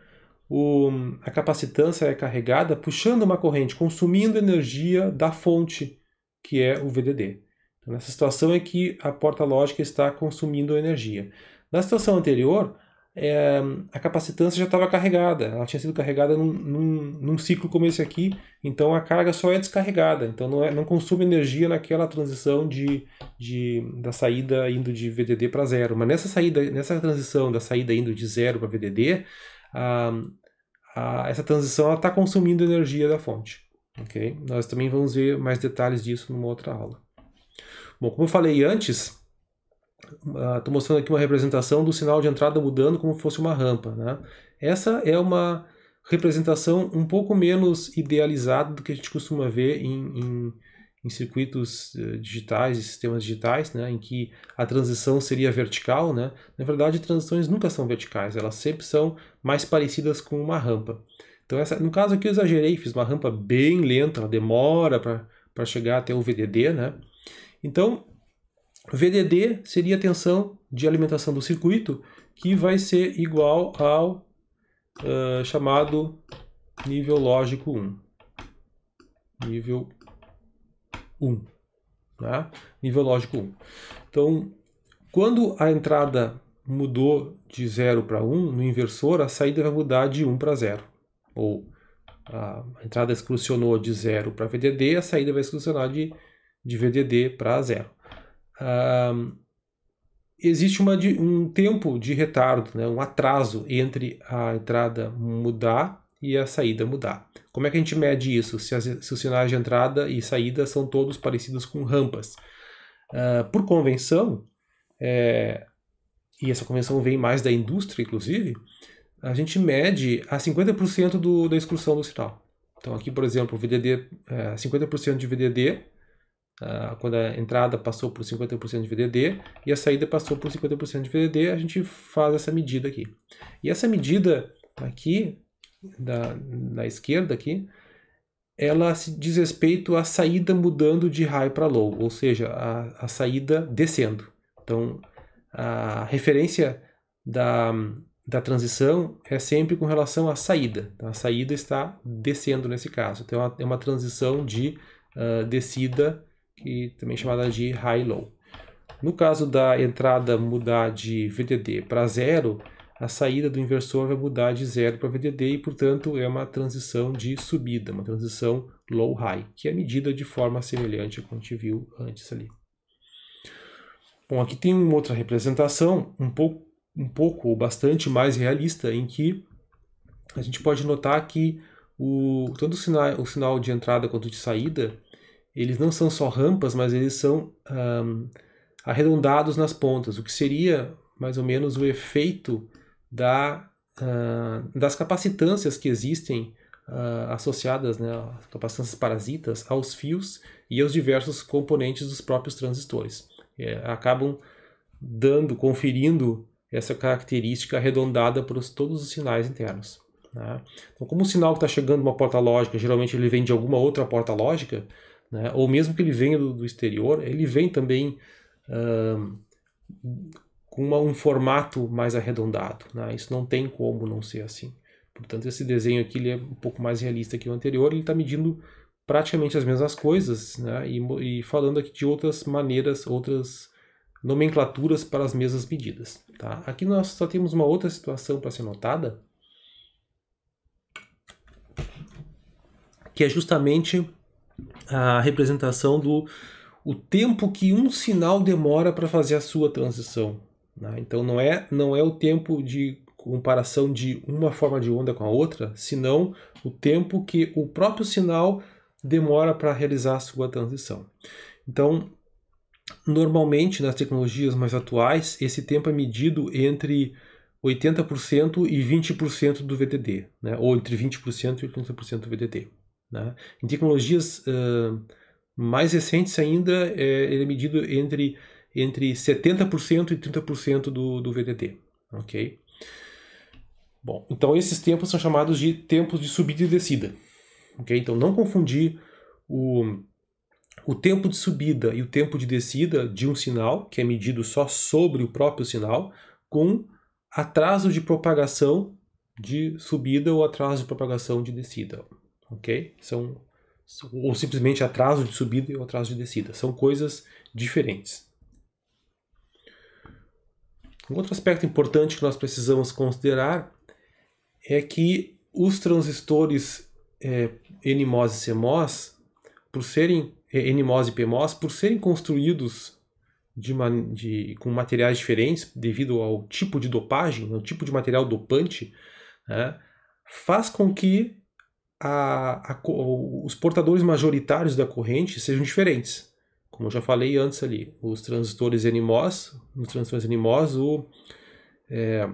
[SPEAKER 1] o, a capacitância é carregada puxando uma corrente, consumindo energia da fonte que é o VDD. Então, nessa situação é que a porta lógica está consumindo energia. Na situação anterior, é, a capacitância já estava carregada, ela tinha sido carregada num, num, num, ciclo como esse aqui, então a carga só é descarregada, então não, é, não consome energia naquela transição de, de, da saída indo de VDD para zero. Mas nessa saída, nessa transição da saída indo de zero para VDD, a, a, essa transição está consumindo energia da fonte. Okay? Nós também vamos ver mais detalhes disso numa outra aula. Bom, como eu falei antes, Estou ah, mostrando aqui uma representação do sinal de entrada mudando como fosse uma rampa. Né? Essa é uma representação um pouco menos idealizada do que a gente costuma ver em, em, em circuitos eh, digitais e sistemas digitais, né? em que a transição seria vertical. Né? Na verdade, transições nunca são verticais, elas sempre são mais parecidas com uma rampa. Então, essa, no caso aqui eu exagerei, fiz uma rampa bem lenta, ela demora para chegar até o VDD. Né? Então, VDD seria a tensão de alimentação do circuito, que vai ser igual ao uh, chamado nível lógico 1. Nível 1. Tá? Né? Nível lógico 1. Então, quando a entrada mudou de 0 para 1, no inversor, a saída vai mudar de 1 para 0. Ou a entrada exclusionou de 0 para VDD, a saída vai exclusionar de, de VDD para 0 uh, existe uma, um tempo de retardo, né, um atraso entre a entrada mudar e a saída mudar. Como é que a gente mede isso? Se, as, se os sinais de entrada e saída são todos parecidos com rampas. Uh, por convenção, é, e essa convenção vem mais da indústria, inclusive, a gente mede a 50% do, da exclusão do sinal. Então, aqui, por exemplo, VDD, é, 50% de VDD ah, quando a entrada passou por 50% de VDD e a saída passou por 50% de VDD, a gente faz essa medida aqui. E essa medida aqui, da, na esquerda aqui, ela se diz respeito à saída mudando de high para low, ou seja, a, a saída descendo. Então, a referência da, da transição é sempre com relação à saída. Então, a saída está descendo nesse caso. Então, é uma é transição de uh, descida que também é chamada de high low. No caso da entrada mudar de VDD para zero, a saída do inversor vai mudar de zero para VDD e, portanto, é uma transição de subida, uma transição low-high, que é medida de forma semelhante a como a gente viu antes ali. Bom, aqui tem uma outra representação, um pouco, um pouco ou bastante mais realista, em que a gente pode notar que o, tanto o sinal, o sinal de entrada quanto de saída eles não são só rampas, mas eles são um, arredondados nas pontas, o que seria mais ou menos o efeito da, uh, das capacitâncias que existem uh, associadas, né, capacitâncias parasitas, aos fios e aos diversos componentes dos próprios transistores. É, acabam dando, conferindo essa característica arredondada para os, todos os sinais internos. Né? Então, como o sinal que está chegando de uma porta lógica, geralmente ele vem de alguma outra porta lógica, né? ou mesmo que ele venha do, do exterior, ele vem também uh, com uma, um formato mais arredondado. Né? Isso não tem como não ser assim. Portanto, esse desenho aqui ele é um pouco mais realista que o anterior, ele está medindo praticamente as mesmas coisas né? e, e, falando aqui de outras maneiras, outras nomenclaturas para as mesmas medidas. Tá? Aqui nós só temos uma outra situação para ser notada, que é justamente a representação do o tempo que um sinal demora para fazer a sua transição. Né? Então não é, não é o tempo de comparação de uma forma de onda com a outra, senão o tempo que o próprio sinal demora para realizar a sua transição. Então, normalmente nas tecnologias mais atuais, esse tempo é medido entre 80% e 20% do VDD, né? ou entre 20% e 80% do VDD. Né? Em tecnologias uh, mais recentes ainda, é, ele é medido entre, entre 70% e 30% do, do VTT. Ok? Bom, então esses tempos são chamados de tempos de subida e descida. Okay? Então não confundir o, o tempo de subida e o tempo de descida de um sinal, que é medido só sobre o próprio sinal, com atraso de propagação de subida ou atraso de propagação de descida ok? São ou simplesmente atraso de subida e atraso de descida. São coisas diferentes. Um outro aspecto importante que nós precisamos considerar é que os transistores é, NMOS e CMOS, por serem é, NMOS e PMOS, por serem construídos de, de, com materiais diferentes devido ao tipo de dopagem, ao tipo de material dopante, né, faz com que a, a, os portadores majoritários da corrente sejam diferentes. Como eu já falei antes ali, os transistores NMOS, nos transistores NMOS, o, é,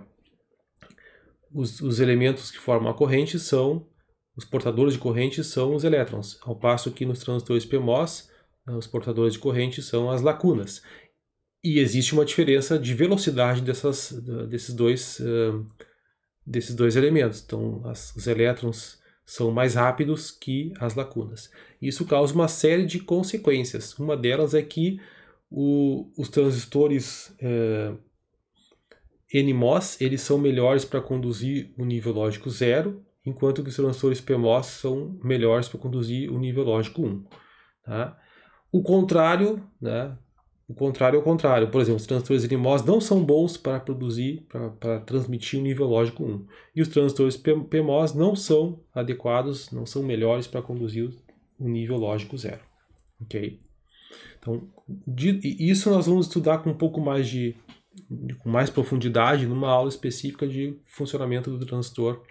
[SPEAKER 1] os, os, elementos que formam a corrente são, os portadores de corrente são os elétrons, ao passo que nos transistores PMOS, né, os portadores de corrente são as lacunas. E existe uma diferença de velocidade dessas, desses, dois, desses dois elementos. Então, as, os elétrons são mais rápidos que as lacunas. Isso causa uma série de consequências. Uma delas é que o, os transistores é, eh, NMOS eles são melhores para conduzir o nível lógico zero, enquanto que os transistores PMOS são melhores para conduzir o nível lógico 1. Um, tá? O contrário, né, o contrário é o contrário. Por exemplo, os transistores NMOS não são bons para produzir, para, transmitir o um nível lógico 1. E os transistores PMOS não são adequados, não são melhores para conduzir o nível lógico 0. Ok? Então, de, isso nós vamos estudar com um pouco mais de, de, com mais profundidade numa aula específica de funcionamento do transistor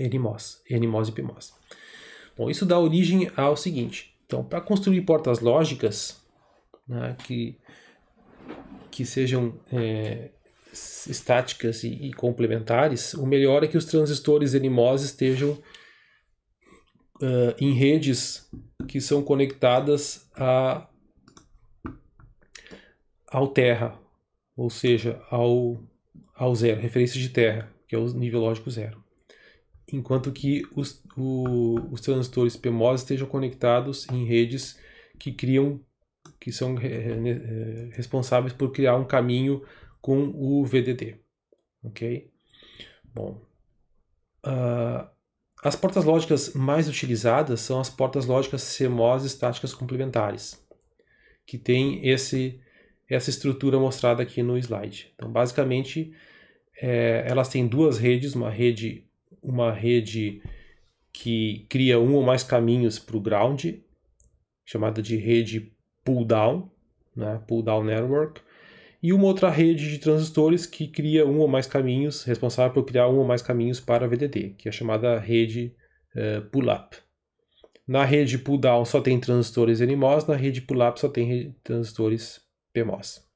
[SPEAKER 1] NMOS, NMOS e PMOS. Bom, isso dá origem ao seguinte. Então, para construir portas lógicas, né, que, que sejam é, estáticas e, e, complementares, o melhor é que os transistores NMOS estejam uh, em redes que são conectadas a, ao terra, ou seja, ao, ao zero, referência de terra, que é o nível lógico zero. Enquanto que os, o, os transistores PMOS estejam conectados em redes que criam que são eh, eh, eh, responsáveis por criar um caminho com o VDD. Ok? Bom. Uh, as portas lógicas mais utilizadas são as portas lógicas CMOS estáticas complementares, que tem esse, essa estrutura mostrada aqui no slide. Então, basicamente, é, elas têm duas redes, uma rede, uma rede que cria um ou mais caminhos para o ground, chamada de rede pull down, né? pull down network, e uma outra rede de transistores que cria um ou mais caminhos, responsável por criar um ou mais caminhos para VDD, que é chamada rede uh, eh, pull-up. Na rede pull-down só tem transistores NMOS, na rede pull-up só tem transistores PMOS.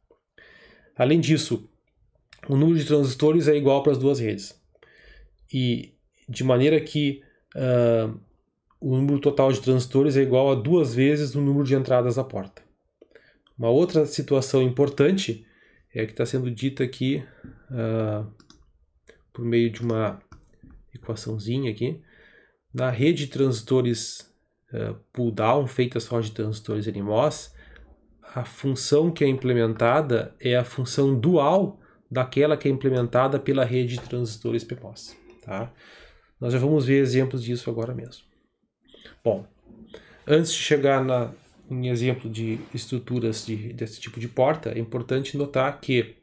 [SPEAKER 1] Além disso, o número de transistores é igual para as duas redes. E de maneira que uh, o número total de transitores é igual a duas vezes o número de entradas à porta. Uma outra situação importante é que está sendo dita aqui uh, por meio de uma equaçãozinha aqui. Na rede de transitores uh, ah, pull-down, feita só de transitores NMOS, a função que é implementada é a função dual daquela que é implementada pela rede de transitores PMOS. Tá? Nós já vamos ver exemplos disso agora mesmo. Bom, antes de chegar na, em exemplo de estruturas de, desse tipo de porta, é importante notar que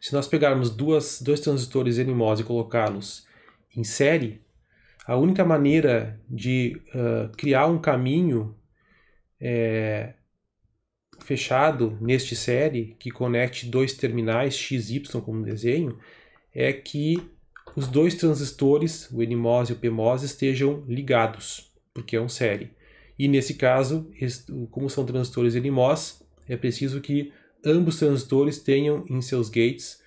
[SPEAKER 1] se nós pegarmos duas, dois transistores NMOS e colocá-los em série, a única maneira de uh, criar um caminho é, fechado neste série que conecte dois terminais x y como desenho é que os dois transistores, o NMOS e o PMOS, estejam ligados, porque é um série. E nesse caso, como são transistores NMOS, é preciso que ambos transistores tenham em seus gates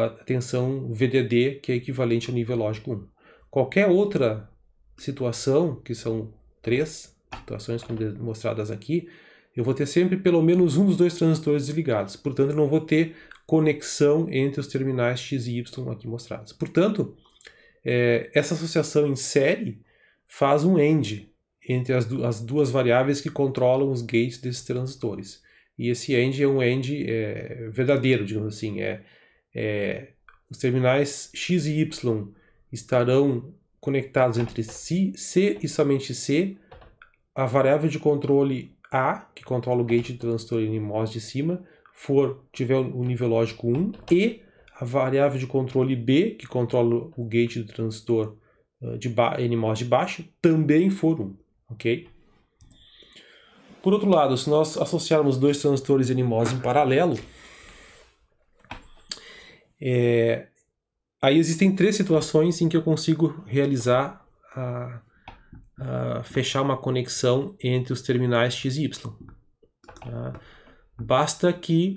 [SPEAKER 1] a tensão VDD, que é equivalente ao nível lógico 1. Qualquer outra situação, que são três situações como mostradas aqui, eu vou ter sempre pelo menos um dos dois transistores desligados. Portanto, eu não vou ter conexão entre os terminais X e Y aqui mostrados. Portanto, é, essa associação em série faz um AND entre as, du as, duas variáveis que controlam os gates desses transistores. E esse AND é um AND é, verdadeiro, digamos assim. É, é, os terminais X e Y estarão conectados entre si, C e somente C. A variável de controle A, que controla o gate do transistor NMOS de cima, for tiver o nível lógico 1 e a variável de controle B, que controla o gate do transistor eh, de NMOS de baixo, também for 1, ok? Por outro lado, se nós associarmos dois transistores NMOS em paralelo, é, aí existem três situações em que eu consigo realizar a, a fechar uma conexão entre os terminais X e Y. Tá? basta que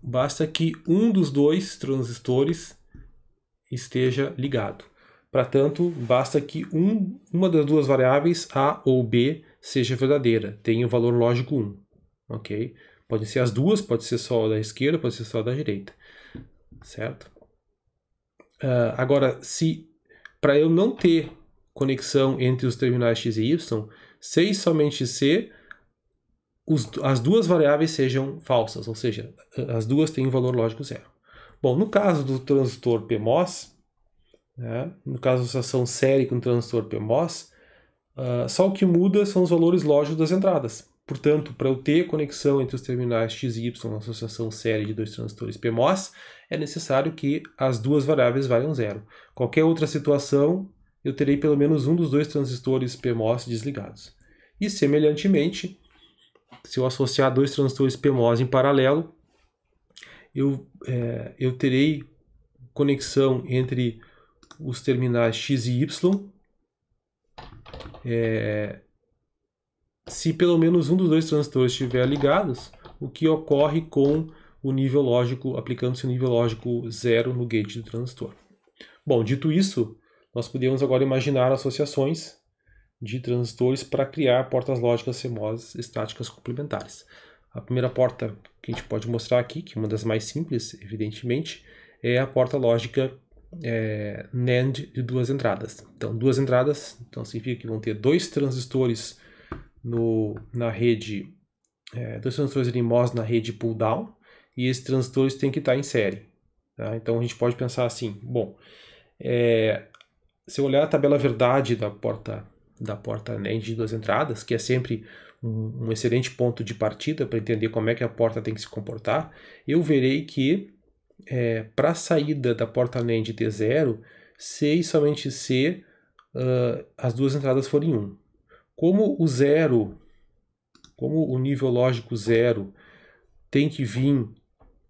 [SPEAKER 1] basta que um dos dois transistores esteja ligado. Para tanto, basta que um, uma das duas variáveis A ou B seja verdadeira, tenha o valor lógico 1. OK? Podem ser as duas, pode ser só a da esquerda, pode ser só a da direita. Certo? Uh, agora, se para eu não ter conexão entre os terminais x e y, 6 somente c os, as duas variáveis sejam falsas, ou seja, as duas têm um valor lógico zero. Bom, no caso do transistor PMOS, né, no caso da associação série com transistor PMOS, uh, ah, só o que muda são os valores lógicos das entradas. Portanto, para eu ter conexão entre os terminais x e y na associação série de dois transistores PMOS, é necessário que as duas variáveis valham zero. Qualquer outra situação, eu terei pelo menos um dos dois transistores PMOS desligados. E, semelhantemente, se eu associar dois transistores PMOS em paralelo, eu, é, eu terei conexão entre os terminais X e Y é, se pelo menos um dos dois transistores estiver ligados, o que ocorre com o nível lógico, aplicando-se o nível lógico zero no gate do transistor. Bom, dito isso, nós podemos agora imaginar associações de transistores para criar portas lógicas CMOS estáticas complementares. A primeira porta que a gente pode mostrar aqui, que é uma das mais simples, evidentemente, é a porta lógica é, NAND de duas entradas. Então, duas entradas, então significa que vão ter dois transistores no, na rede, é, dois transistores de MOS na rede pull-down, e esses transistores têm que estar em série. Tá? Então, a gente pode pensar assim, bom, é, se eu olhar a tabela verdade da porta da porta né, de duas entradas, que é sempre um, um excelente ponto de partida para entender como é que a porta tem que se comportar, eu verei que é, para a saída da porta NAND de 0 se e somente se uh, ah, as duas entradas forem 1. Um. Como o zero, como o nível lógico zero tem que vir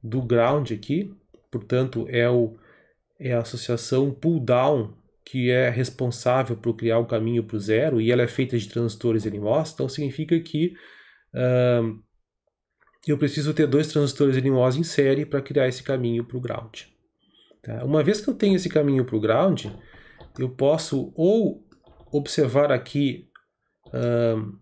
[SPEAKER 1] do ground aqui, portanto é, o, é a associação pull down que é responsável por criar o caminho para o zero e ela é feita de transistores ele MOS, então significa que uh, eu preciso ter dois transistores NMOS em série para criar esse caminho para o ground. Tá? Uma vez que eu tenho esse caminho para o ground, eu posso ou observar aqui uh,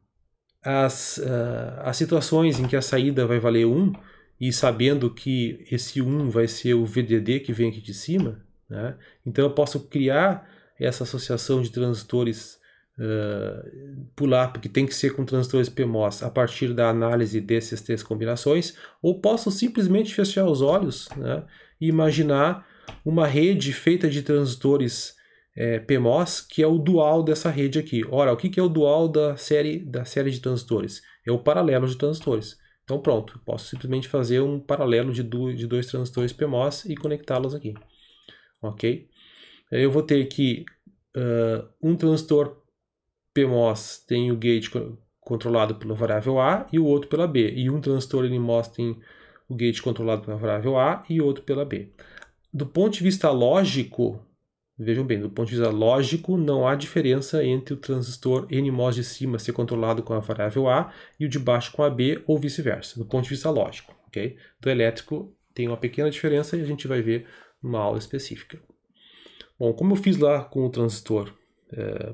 [SPEAKER 1] as, uh, as situações em que a saída vai valer 1 e sabendo que esse 1 vai ser o VDD que vem aqui de cima, né? então eu posso criar essa associação de transistores uh, ah, pular, porque tem que ser com transistores PMOS, a partir da análise dessas três combinações, ou posso simplesmente fechar os olhos né, e imaginar uma rede feita de transistores é, eh, PMOS, que é o dual dessa rede aqui. Ora, o que, que é o dual da série, da série de transistores É o paralelo de transistores Então pronto, posso simplesmente fazer um paralelo de, do, de dois transistores PMOS e conectá-los aqui. Ok? eu vou ter que uh, um transistor PMOS tem o gate controlado pela variável A e o outro pela B. E um transistor NMOS tem o gate controlado pela variável A e outro pela B. Do ponto de vista lógico, vejam bem, do ponto de vista lógico, não há diferença entre o transistor NMOS de cima ser controlado com a variável A e o de baixo com a B ou vice-versa, do ponto de vista lógico, ok? Do elétrico tem uma pequena diferença e a gente vai ver numa aula específica. Bom, como eu fiz lá com o transistor, é,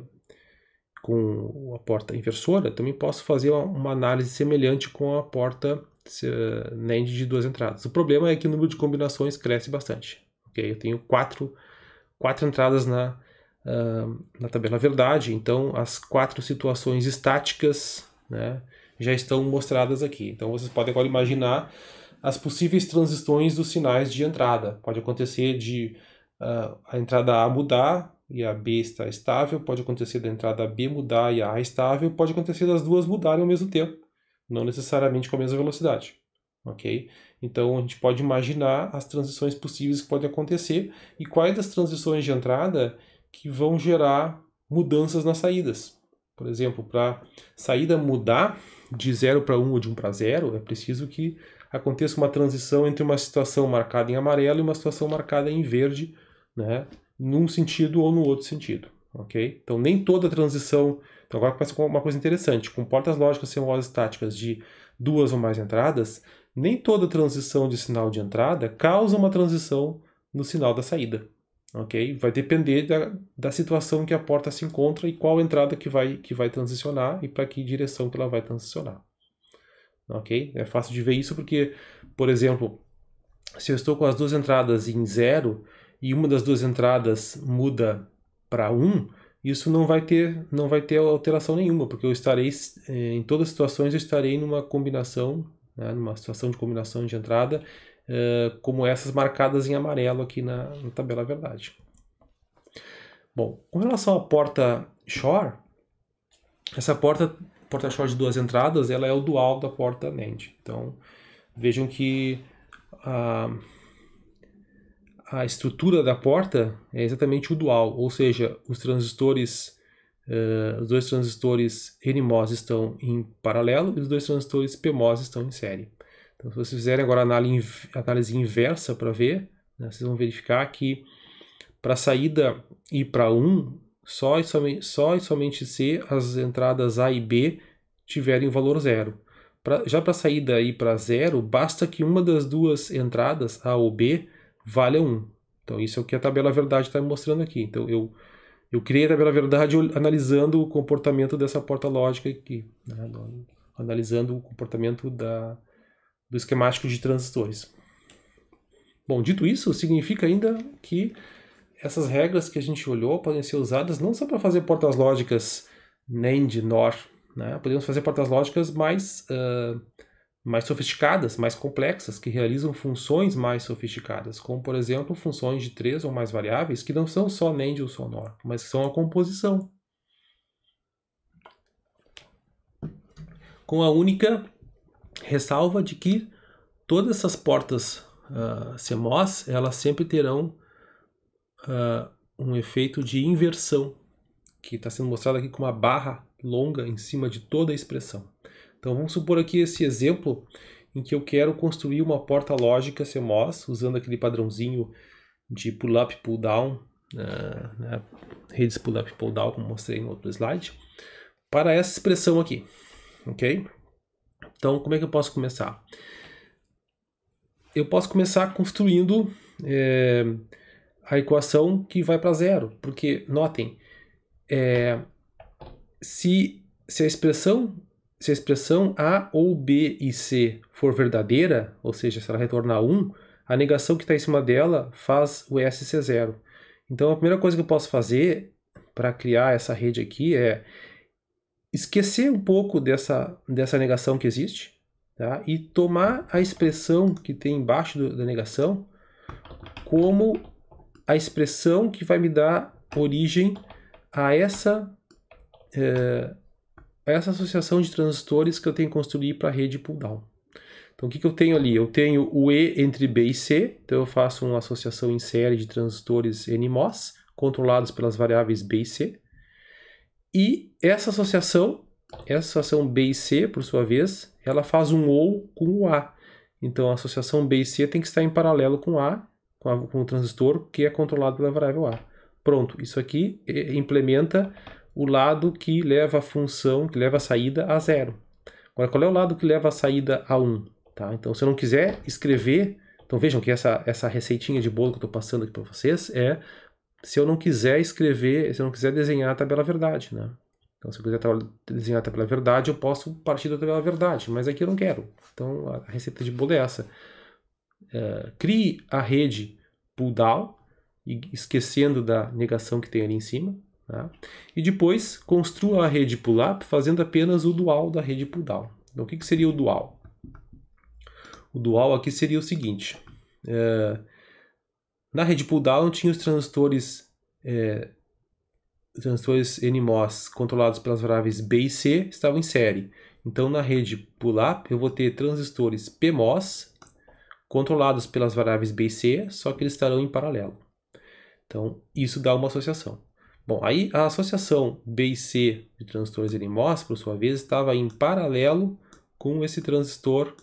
[SPEAKER 1] com a porta inversora, também posso fazer uma, uma análise semelhante com a porta se, uh, NAND de duas entradas. O problema é que o número de combinações cresce bastante. Okay? Eu tenho quatro, quatro entradas na, uh, na tabela verdade, então as quatro situações estáticas né, já estão mostradas aqui. Então vocês podem agora imaginar as possíveis transições dos sinais de entrada. Pode acontecer de ah, a entrada A mudar e a B está estável, pode acontecer da entrada B mudar e a A estável, pode acontecer das duas mudarem ao mesmo tempo, não necessariamente com a mesma velocidade. Ok? Então a gente pode imaginar as transições possíveis que podem acontecer e quais das transições de entrada que vão gerar mudanças nas saídas. Por exemplo, para saída mudar de 0 para 1 um, ou de 1 um para 0, é preciso que aconteça uma transição entre uma situação marcada em amarelo e uma situação marcada em verde né, num sentido ou no outro sentido, ok? Então nem toda transição, então agora começa com uma coisa interessante, com portas lógicas sem semiológicas estáticas de duas ou mais entradas, nem toda transição de sinal de entrada causa uma transição no sinal da saída, ok? Vai depender da, da situação que a porta se encontra e qual entrada que vai, que vai transicionar e para que direção que ela vai transicionar, ok? É fácil de ver isso porque, por exemplo, se eu estou com as duas entradas em zero, e uma das duas entradas muda para 1, isso não vai ter não vai ter alteração nenhuma, porque eu estarei é, em todas as situações eu estarei numa combinação, né, numa situação de combinação de entrada uh, como essas marcadas em amarelo aqui na, na tabela verdade. Bom, com relação à porta Shore, essa porta porta Shore de duas entradas, ela é o dual da porta NAND. Então vejam que uh, a estrutura da porta é exatamente o dual, ou seja, os transistores, uh, os dois transistores NMOS estão em paralelo e os dois transistores PMOS estão em série. Então, se vocês fizerem agora a análise inversa para ver, né, vocês vão verificar que para saída I para 1, só e, somente, só e somente se as entradas A e B tiverem o valor zero. Pra, já para saída I para zero, basta que uma das duas entradas, A ou B, vale 1. Então, isso é o que a tabela verdade está mostrando aqui. Então, eu, eu criei a tabela verdade analisando o comportamento dessa porta lógica aqui, né? analisando o comportamento da, do esquemático de transistores. Bom, dito isso, significa ainda que essas regras que a gente olhou podem ser usadas não só para fazer portas lógicas NAND, NOR, né? podemos fazer portas lógicas mais uh, mais sofisticadas, mais complexas, que realizam funções mais sofisticadas, como por exemplo funções de três ou mais variáveis que não são só NAND ou um sonoro, mas que são a composição. Com a única ressalva de que todas essas portas uh, ah, CMOS elas sempre terão uh, um efeito de inversão, que está sendo mostrado aqui com uma barra longa em cima de toda a expressão. Então vamos supor aqui esse exemplo em que eu quero construir uma porta lógica CMOS usando aquele padrãozinho de pull-up, pull-down, né? né redes pull-up, pull-down, como mostrei no outro slide, para essa expressão aqui, ok? Então, como é que eu posso começar? Eu posso começar construindo é, a equação que vai para zero, porque, notem, é, se, se a expressão se a expressão A ou B e C for verdadeira, ou seja, se ela retornar 1, a negação que está em cima dela faz o S ser zero. Então a primeira coisa que eu posso fazer para criar essa rede aqui é esquecer um pouco dessa, dessa negação que existe tá? e tomar a expressão que tem embaixo do, da negação como a expressão que vai me dar origem a essa é, essa associação de transistores que eu tenho que construir para a rede pull-down. Então, o que, que eu tenho ali? Eu tenho o E entre B e C, então eu faço uma associação em série de transistores NMOS, controlados pelas variáveis B e C. E essa associação, essa associação B e C, por sua vez, ela faz um OU com o A. Então, a associação B e C tem que estar em paralelo com A, com, a, com o transistor que é controlado pela variável A. Pronto, isso aqui implementa o lado que leva a função, que leva a saída a zero. Agora, qual é o lado que leva a saída a 1? Um, tá? Então, se eu não quiser escrever... Então, vejam que essa, essa receitinha de bolo que eu estou passando aqui para vocês é se eu não quiser escrever, se eu não quiser desenhar a tabela verdade, né? Então, se eu quiser desenhar a tabela verdade, eu posso partir da tabela verdade, mas aqui eu não quero. Então, a receita de bolo é essa. É, crie a rede pull down, esquecendo da negação que tem ali em cima, Tá? E depois construa a rede pull-up fazendo apenas o dual da rede pull-down. Então, o que, que, seria o dual? O dual aqui seria o seguinte: é, na rede pull-down tinha os transistores, é, transistores NMOS controlados pelas variáveis B e C estavam em série. Então, na rede pull-up, eu vou ter transistores PMOS controlados pelas variáveis B e C, só que eles estarão em paralelo. Então, isso dá uma associação. Bom, aí a associação B e C de transistores NMOS, por sua vez, estava em paralelo com esse transistor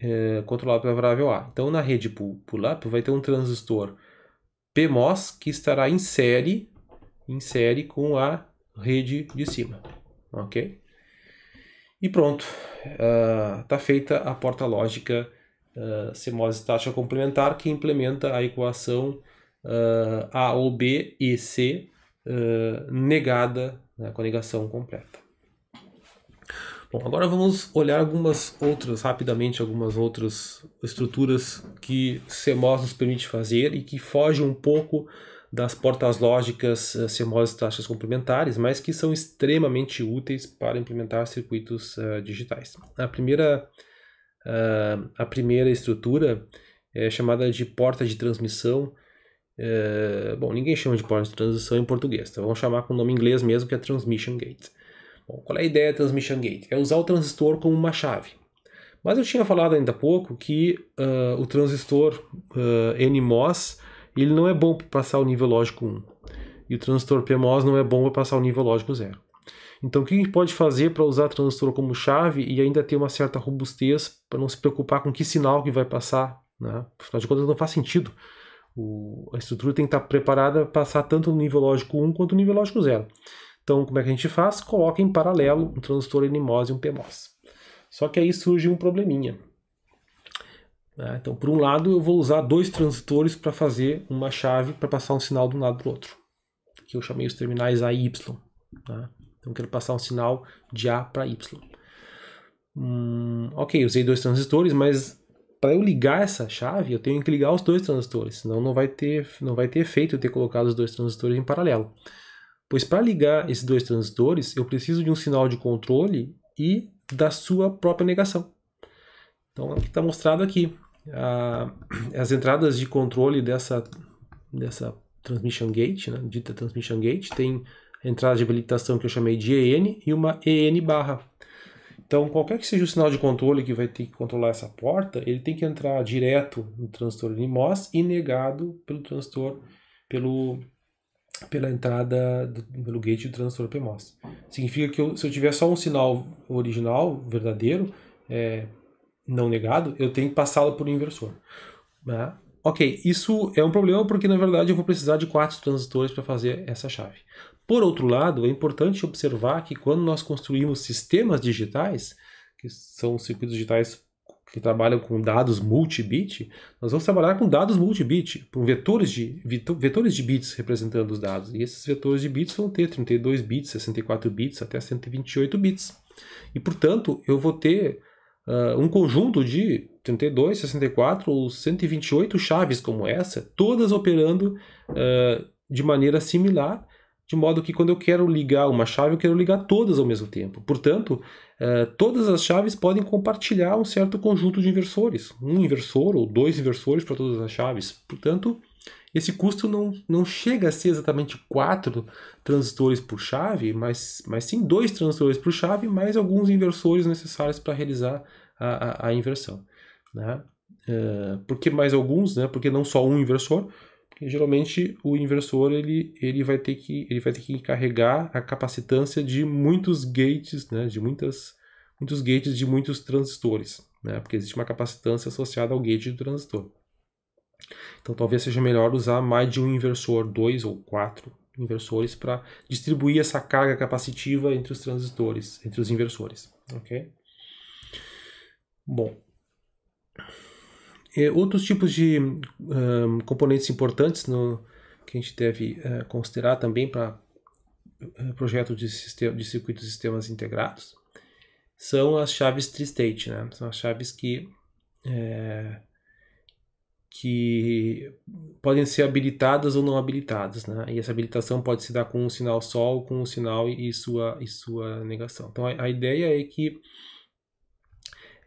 [SPEAKER 1] eh, controlado pela variável A. Então, na rede pull-up vai ter um transistor PMOS que estará em série, em série com a rede de cima, ok? E pronto, está ah, uh, feita a porta lógica uh, CMOS taxa complementar que implementa a equação uh, A ou B e C negada, né, com a negação completa. Bom, agora vamos olhar algumas outras, rapidamente, algumas outras estruturas que CMOS nos permite fazer e que fogem um pouco das portas lógicas CMOS e taxas complementares, mas que são extremamente úteis para implementar circuitos uh, digitais. A primeira, uh, a primeira estrutura é chamada de porta de transmissão é, bom, ninguém chama de porta de transição em português, então vamos chamar com o nome inglês mesmo, que é Transmission Gate. Bom, qual é a ideia da Transmission Gate? É usar o transistor como uma chave. Mas eu tinha falado ainda há pouco que uh, o transistor uh, eh, NMOS ele não é bom para passar o nível lógico 1. E o transistor PMOS não é bom para passar o nível lógico 0. Então, o que a gente pode fazer para usar o transistor como chave e ainda ter uma certa robustez para não se preocupar com que sinal que vai passar? Né? Afinal de contas, não faz sentido o, a estrutura tem que estar preparada para passar tanto no nível lógico 1 quanto no nível lógico 0. Então, como é que a gente faz? Coloca em paralelo um transistor NMOS e um PMOS. Só que aí surge um probleminha. Né? Então, por um lado, eu vou usar dois transistores para fazer uma chave para passar um sinal de um lado para o outro. Que eu chamei os terminais A e Y. Né? Então, eu quero passar um sinal de A para Y. Hum, ok, usei dois transistores, mas para eu ligar essa chave, eu tenho que ligar os dois transistores, senão não vai ter, não vai ter efeito eu ter colocado os dois transistores em paralelo. Pois para ligar esses dois transistores, eu preciso de um sinal de controle e da sua própria negação. Então, é está mostrado aqui as entradas de controle dessa, dessa transmission gate, né, dita transmission gate, tem a entrada de habilitação que eu chamei de EN e uma EN barra. Então, qualquer que seja o sinal de controle que vai ter que controlar essa porta, ele tem que entrar direto no transtorno NMOS e negado pelo transtorno, pelo, pela entrada, do, pelo gate do transtorno PMOS. Significa que eu, se eu tiver só um sinal original, verdadeiro, é, não negado, eu tenho que passá-lo por um inversor. Né? Ok, isso é um problema porque na verdade eu vou precisar de quatro transistores para fazer essa chave. Por outro lado, é importante observar que quando nós construímos sistemas digitais, que são circuitos digitais que trabalham com dados multibit, nós vamos trabalhar com dados multibit, com vetores de, vetores de bits representando os dados. E esses vetores de bits vão ter 32 bits, 64 bits, até 128 bits. E, portanto, eu vou ter uh, um conjunto de 32, 64 ou 128 chaves como essa, todas operando uh, de maneira similar, de modo que quando eu quero ligar uma chave, eu quero ligar todas ao mesmo tempo. Portanto, eh, todas as chaves podem compartilhar um certo conjunto de inversores, um inversor ou dois inversores para todas as chaves. Portanto, esse custo não, não chega a ser exatamente quatro transistores por chave, mas, mas sim dois transistores por chave, mais alguns inversores necessários para realizar a, a, a inversão. Né? Eh, porque mais alguns, né? porque não só um inversor, porque geralmente o inversor ele, ele, vai ter que, ele vai ter que carregar a capacitância de muitos gates, né, de muitas, muitos gates de muitos transistores, né, porque existe uma capacitância associada ao gate do transistor. Então talvez seja melhor usar mais de um inversor, dois ou quatro inversores, para distribuir essa carga capacitiva entre os transistores, entre os inversores. Ok? Bom. É, outros tipos de um, componentes importantes no, que a gente deve uh, considerar também para uh, eh, projetos de, sistema, de circuitos e sistemas integrados são as chaves tri-state, né? São as chaves que, é, que podem ser habilitadas ou não habilitadas, né? E essa habilitação pode se dar com um sinal só ou com um sinal e sua, e sua negação. Então, a, a ideia é que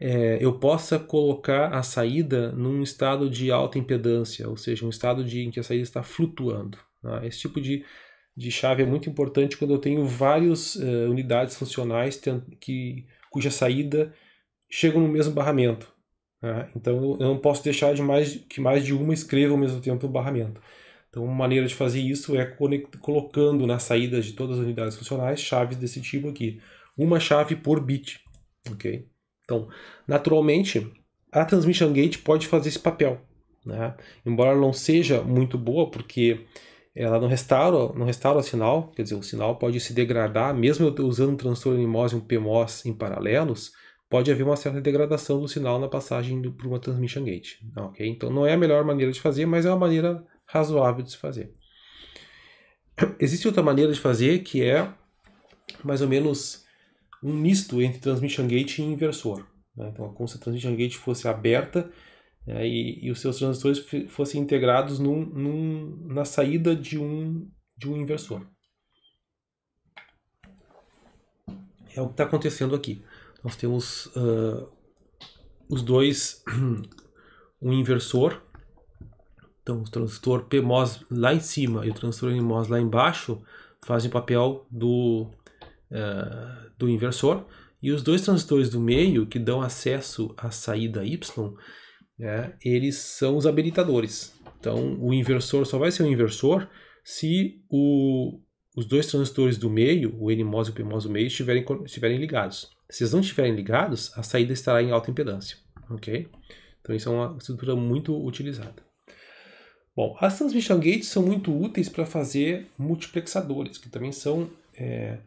[SPEAKER 1] é, eu possa colocar a saída num estado de alta impedância, ou seja, um estado de, em que a saída está flutuando. Né? Esse tipo de, de chave é muito importante quando eu tenho várias uh, unidades funcionais que, cuja saída chegam no mesmo barramento. Né? Então eu não posso deixar de mais, que mais de uma escreva ao mesmo tempo no barramento. Então, uma maneira de fazer isso é colocando na saídas de todas as unidades funcionais chaves desse tipo aqui. Uma chave por bit, ok? Então, naturalmente, a Transmission Gate pode fazer esse papel. Né? Embora ela não seja muito boa, porque ela não restaura, não restaura o sinal, quer dizer, o sinal pode se degradar, mesmo eu usando um transtorno MOS e um PMOS em paralelos, pode haver uma certa degradação do sinal na passagem por uma transmission gate. Tá okay? Então não é a melhor maneira de fazer, mas é uma maneira razoável de se fazer. Existe outra maneira de fazer que é mais ou menos um misto entre transmission gate e inversor. Né? Então, é como se a transmission gate fosse aberta né, e, e, os seus transistores fossem integrados num, num, na saída de um, de um inversor. É o que está acontecendo aqui. Nós temos uh, os dois, um inversor, então o transistor PMOS lá em cima e o transistor NMOS lá embaixo fazem o papel do uh, do inversor, e os dois transistores do meio, que dão acesso à saída Y, né, eles são os habilitadores. Então, o inversor só vai ser um inversor se o, os dois transistores do meio, o NMOS e o PMOS do meio, estiverem, estiverem ligados. Se eles não estiverem ligados, a saída estará em alta impedância. Ok? Então, isso é uma estrutura muito utilizada. Bom, as transmission gates são muito úteis para fazer multiplexadores, que também são é,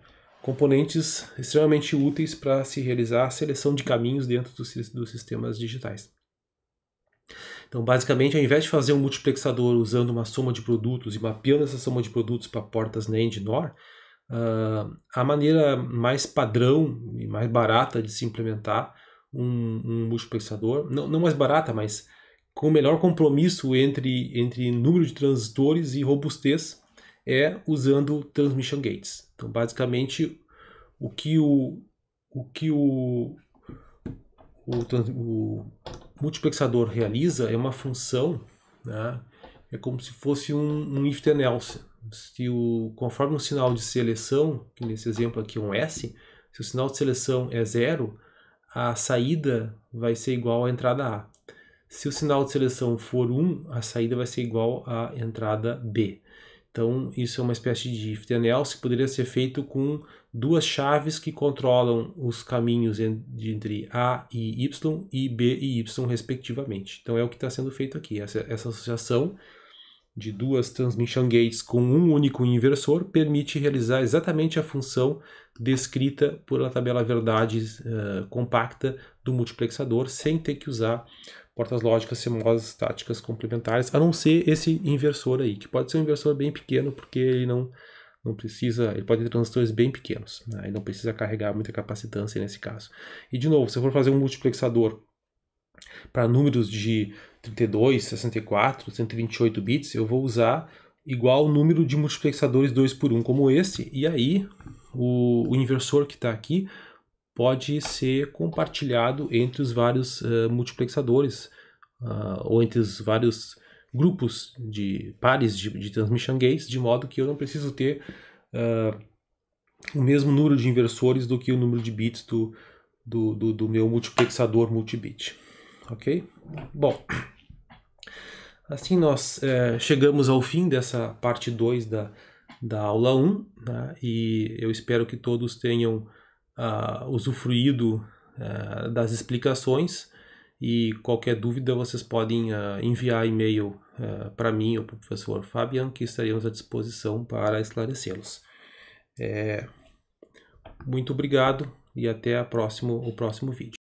[SPEAKER 1] componentes extremamente úteis para se realizar a seleção de caminhos dentro dos, dos, sistemas digitais. Então, basicamente, ao invés de fazer um multiplexador usando uma soma de produtos e mapeando essa soma de produtos para portas NAND e NOR, uh, ah, a maneira mais padrão e mais barata de se implementar um, um multiplexador, não, não mais barata, mas com o melhor compromisso entre, entre número de transistores e robustez é usando transmission gates. Então, basicamente, o que o, o, que o, o, o multiplexador realiza é uma função, né? é como se fosse um, um if then else. Se o, conforme um sinal de seleção, que nesse exemplo aqui é um S, se o sinal de seleção é zero, a saída vai ser igual à entrada A. Se o sinal de seleção for 1, a saída vai ser igual à entrada B. Então, isso é uma espécie de fitenelce que poderia ser feito com duas chaves que controlam os caminhos entre A e Y e B e Y, respectivamente. Então, é o que está sendo feito aqui. Essa, essa, associação de duas transmission gates com um único inversor permite realizar exatamente a função descrita pela tabela verdade uh, eh, compacta do multiplexador sem ter que usar portas lógicas, sinuosas, táticas complementares, a não ser esse inversor aí, que pode ser um inversor bem pequeno, porque ele não, não precisa, ele pode ter transistores bem pequenos, né? ele não precisa carregar muita capacitância nesse caso. E de novo, se eu for fazer um multiplexador para números de 32, 64, 128 bits, eu vou usar igual número de multiplexadores 2 por 1 como esse, e aí o, o inversor que está aqui pode ser compartilhado entre os vários uh, multiplexadores uh, ou entre os vários grupos de pares de, de transmission gates, de modo que eu não preciso ter uh, o mesmo número de inversores do que o número de bits do, do, do, do meu multiplexador multibit. Ok? Bom, assim nós eh, chegamos ao fim dessa parte 2 da, da aula 1 um, né? e eu espero que todos tenham uh, usufruído uh, das explicações e qualquer dúvida vocês podem uh, enviar e-mail é, para mim ou para o professor Fabian, que estaremos à disposição para esclarecê-los. É, muito obrigado e até próximo, o próximo vídeo.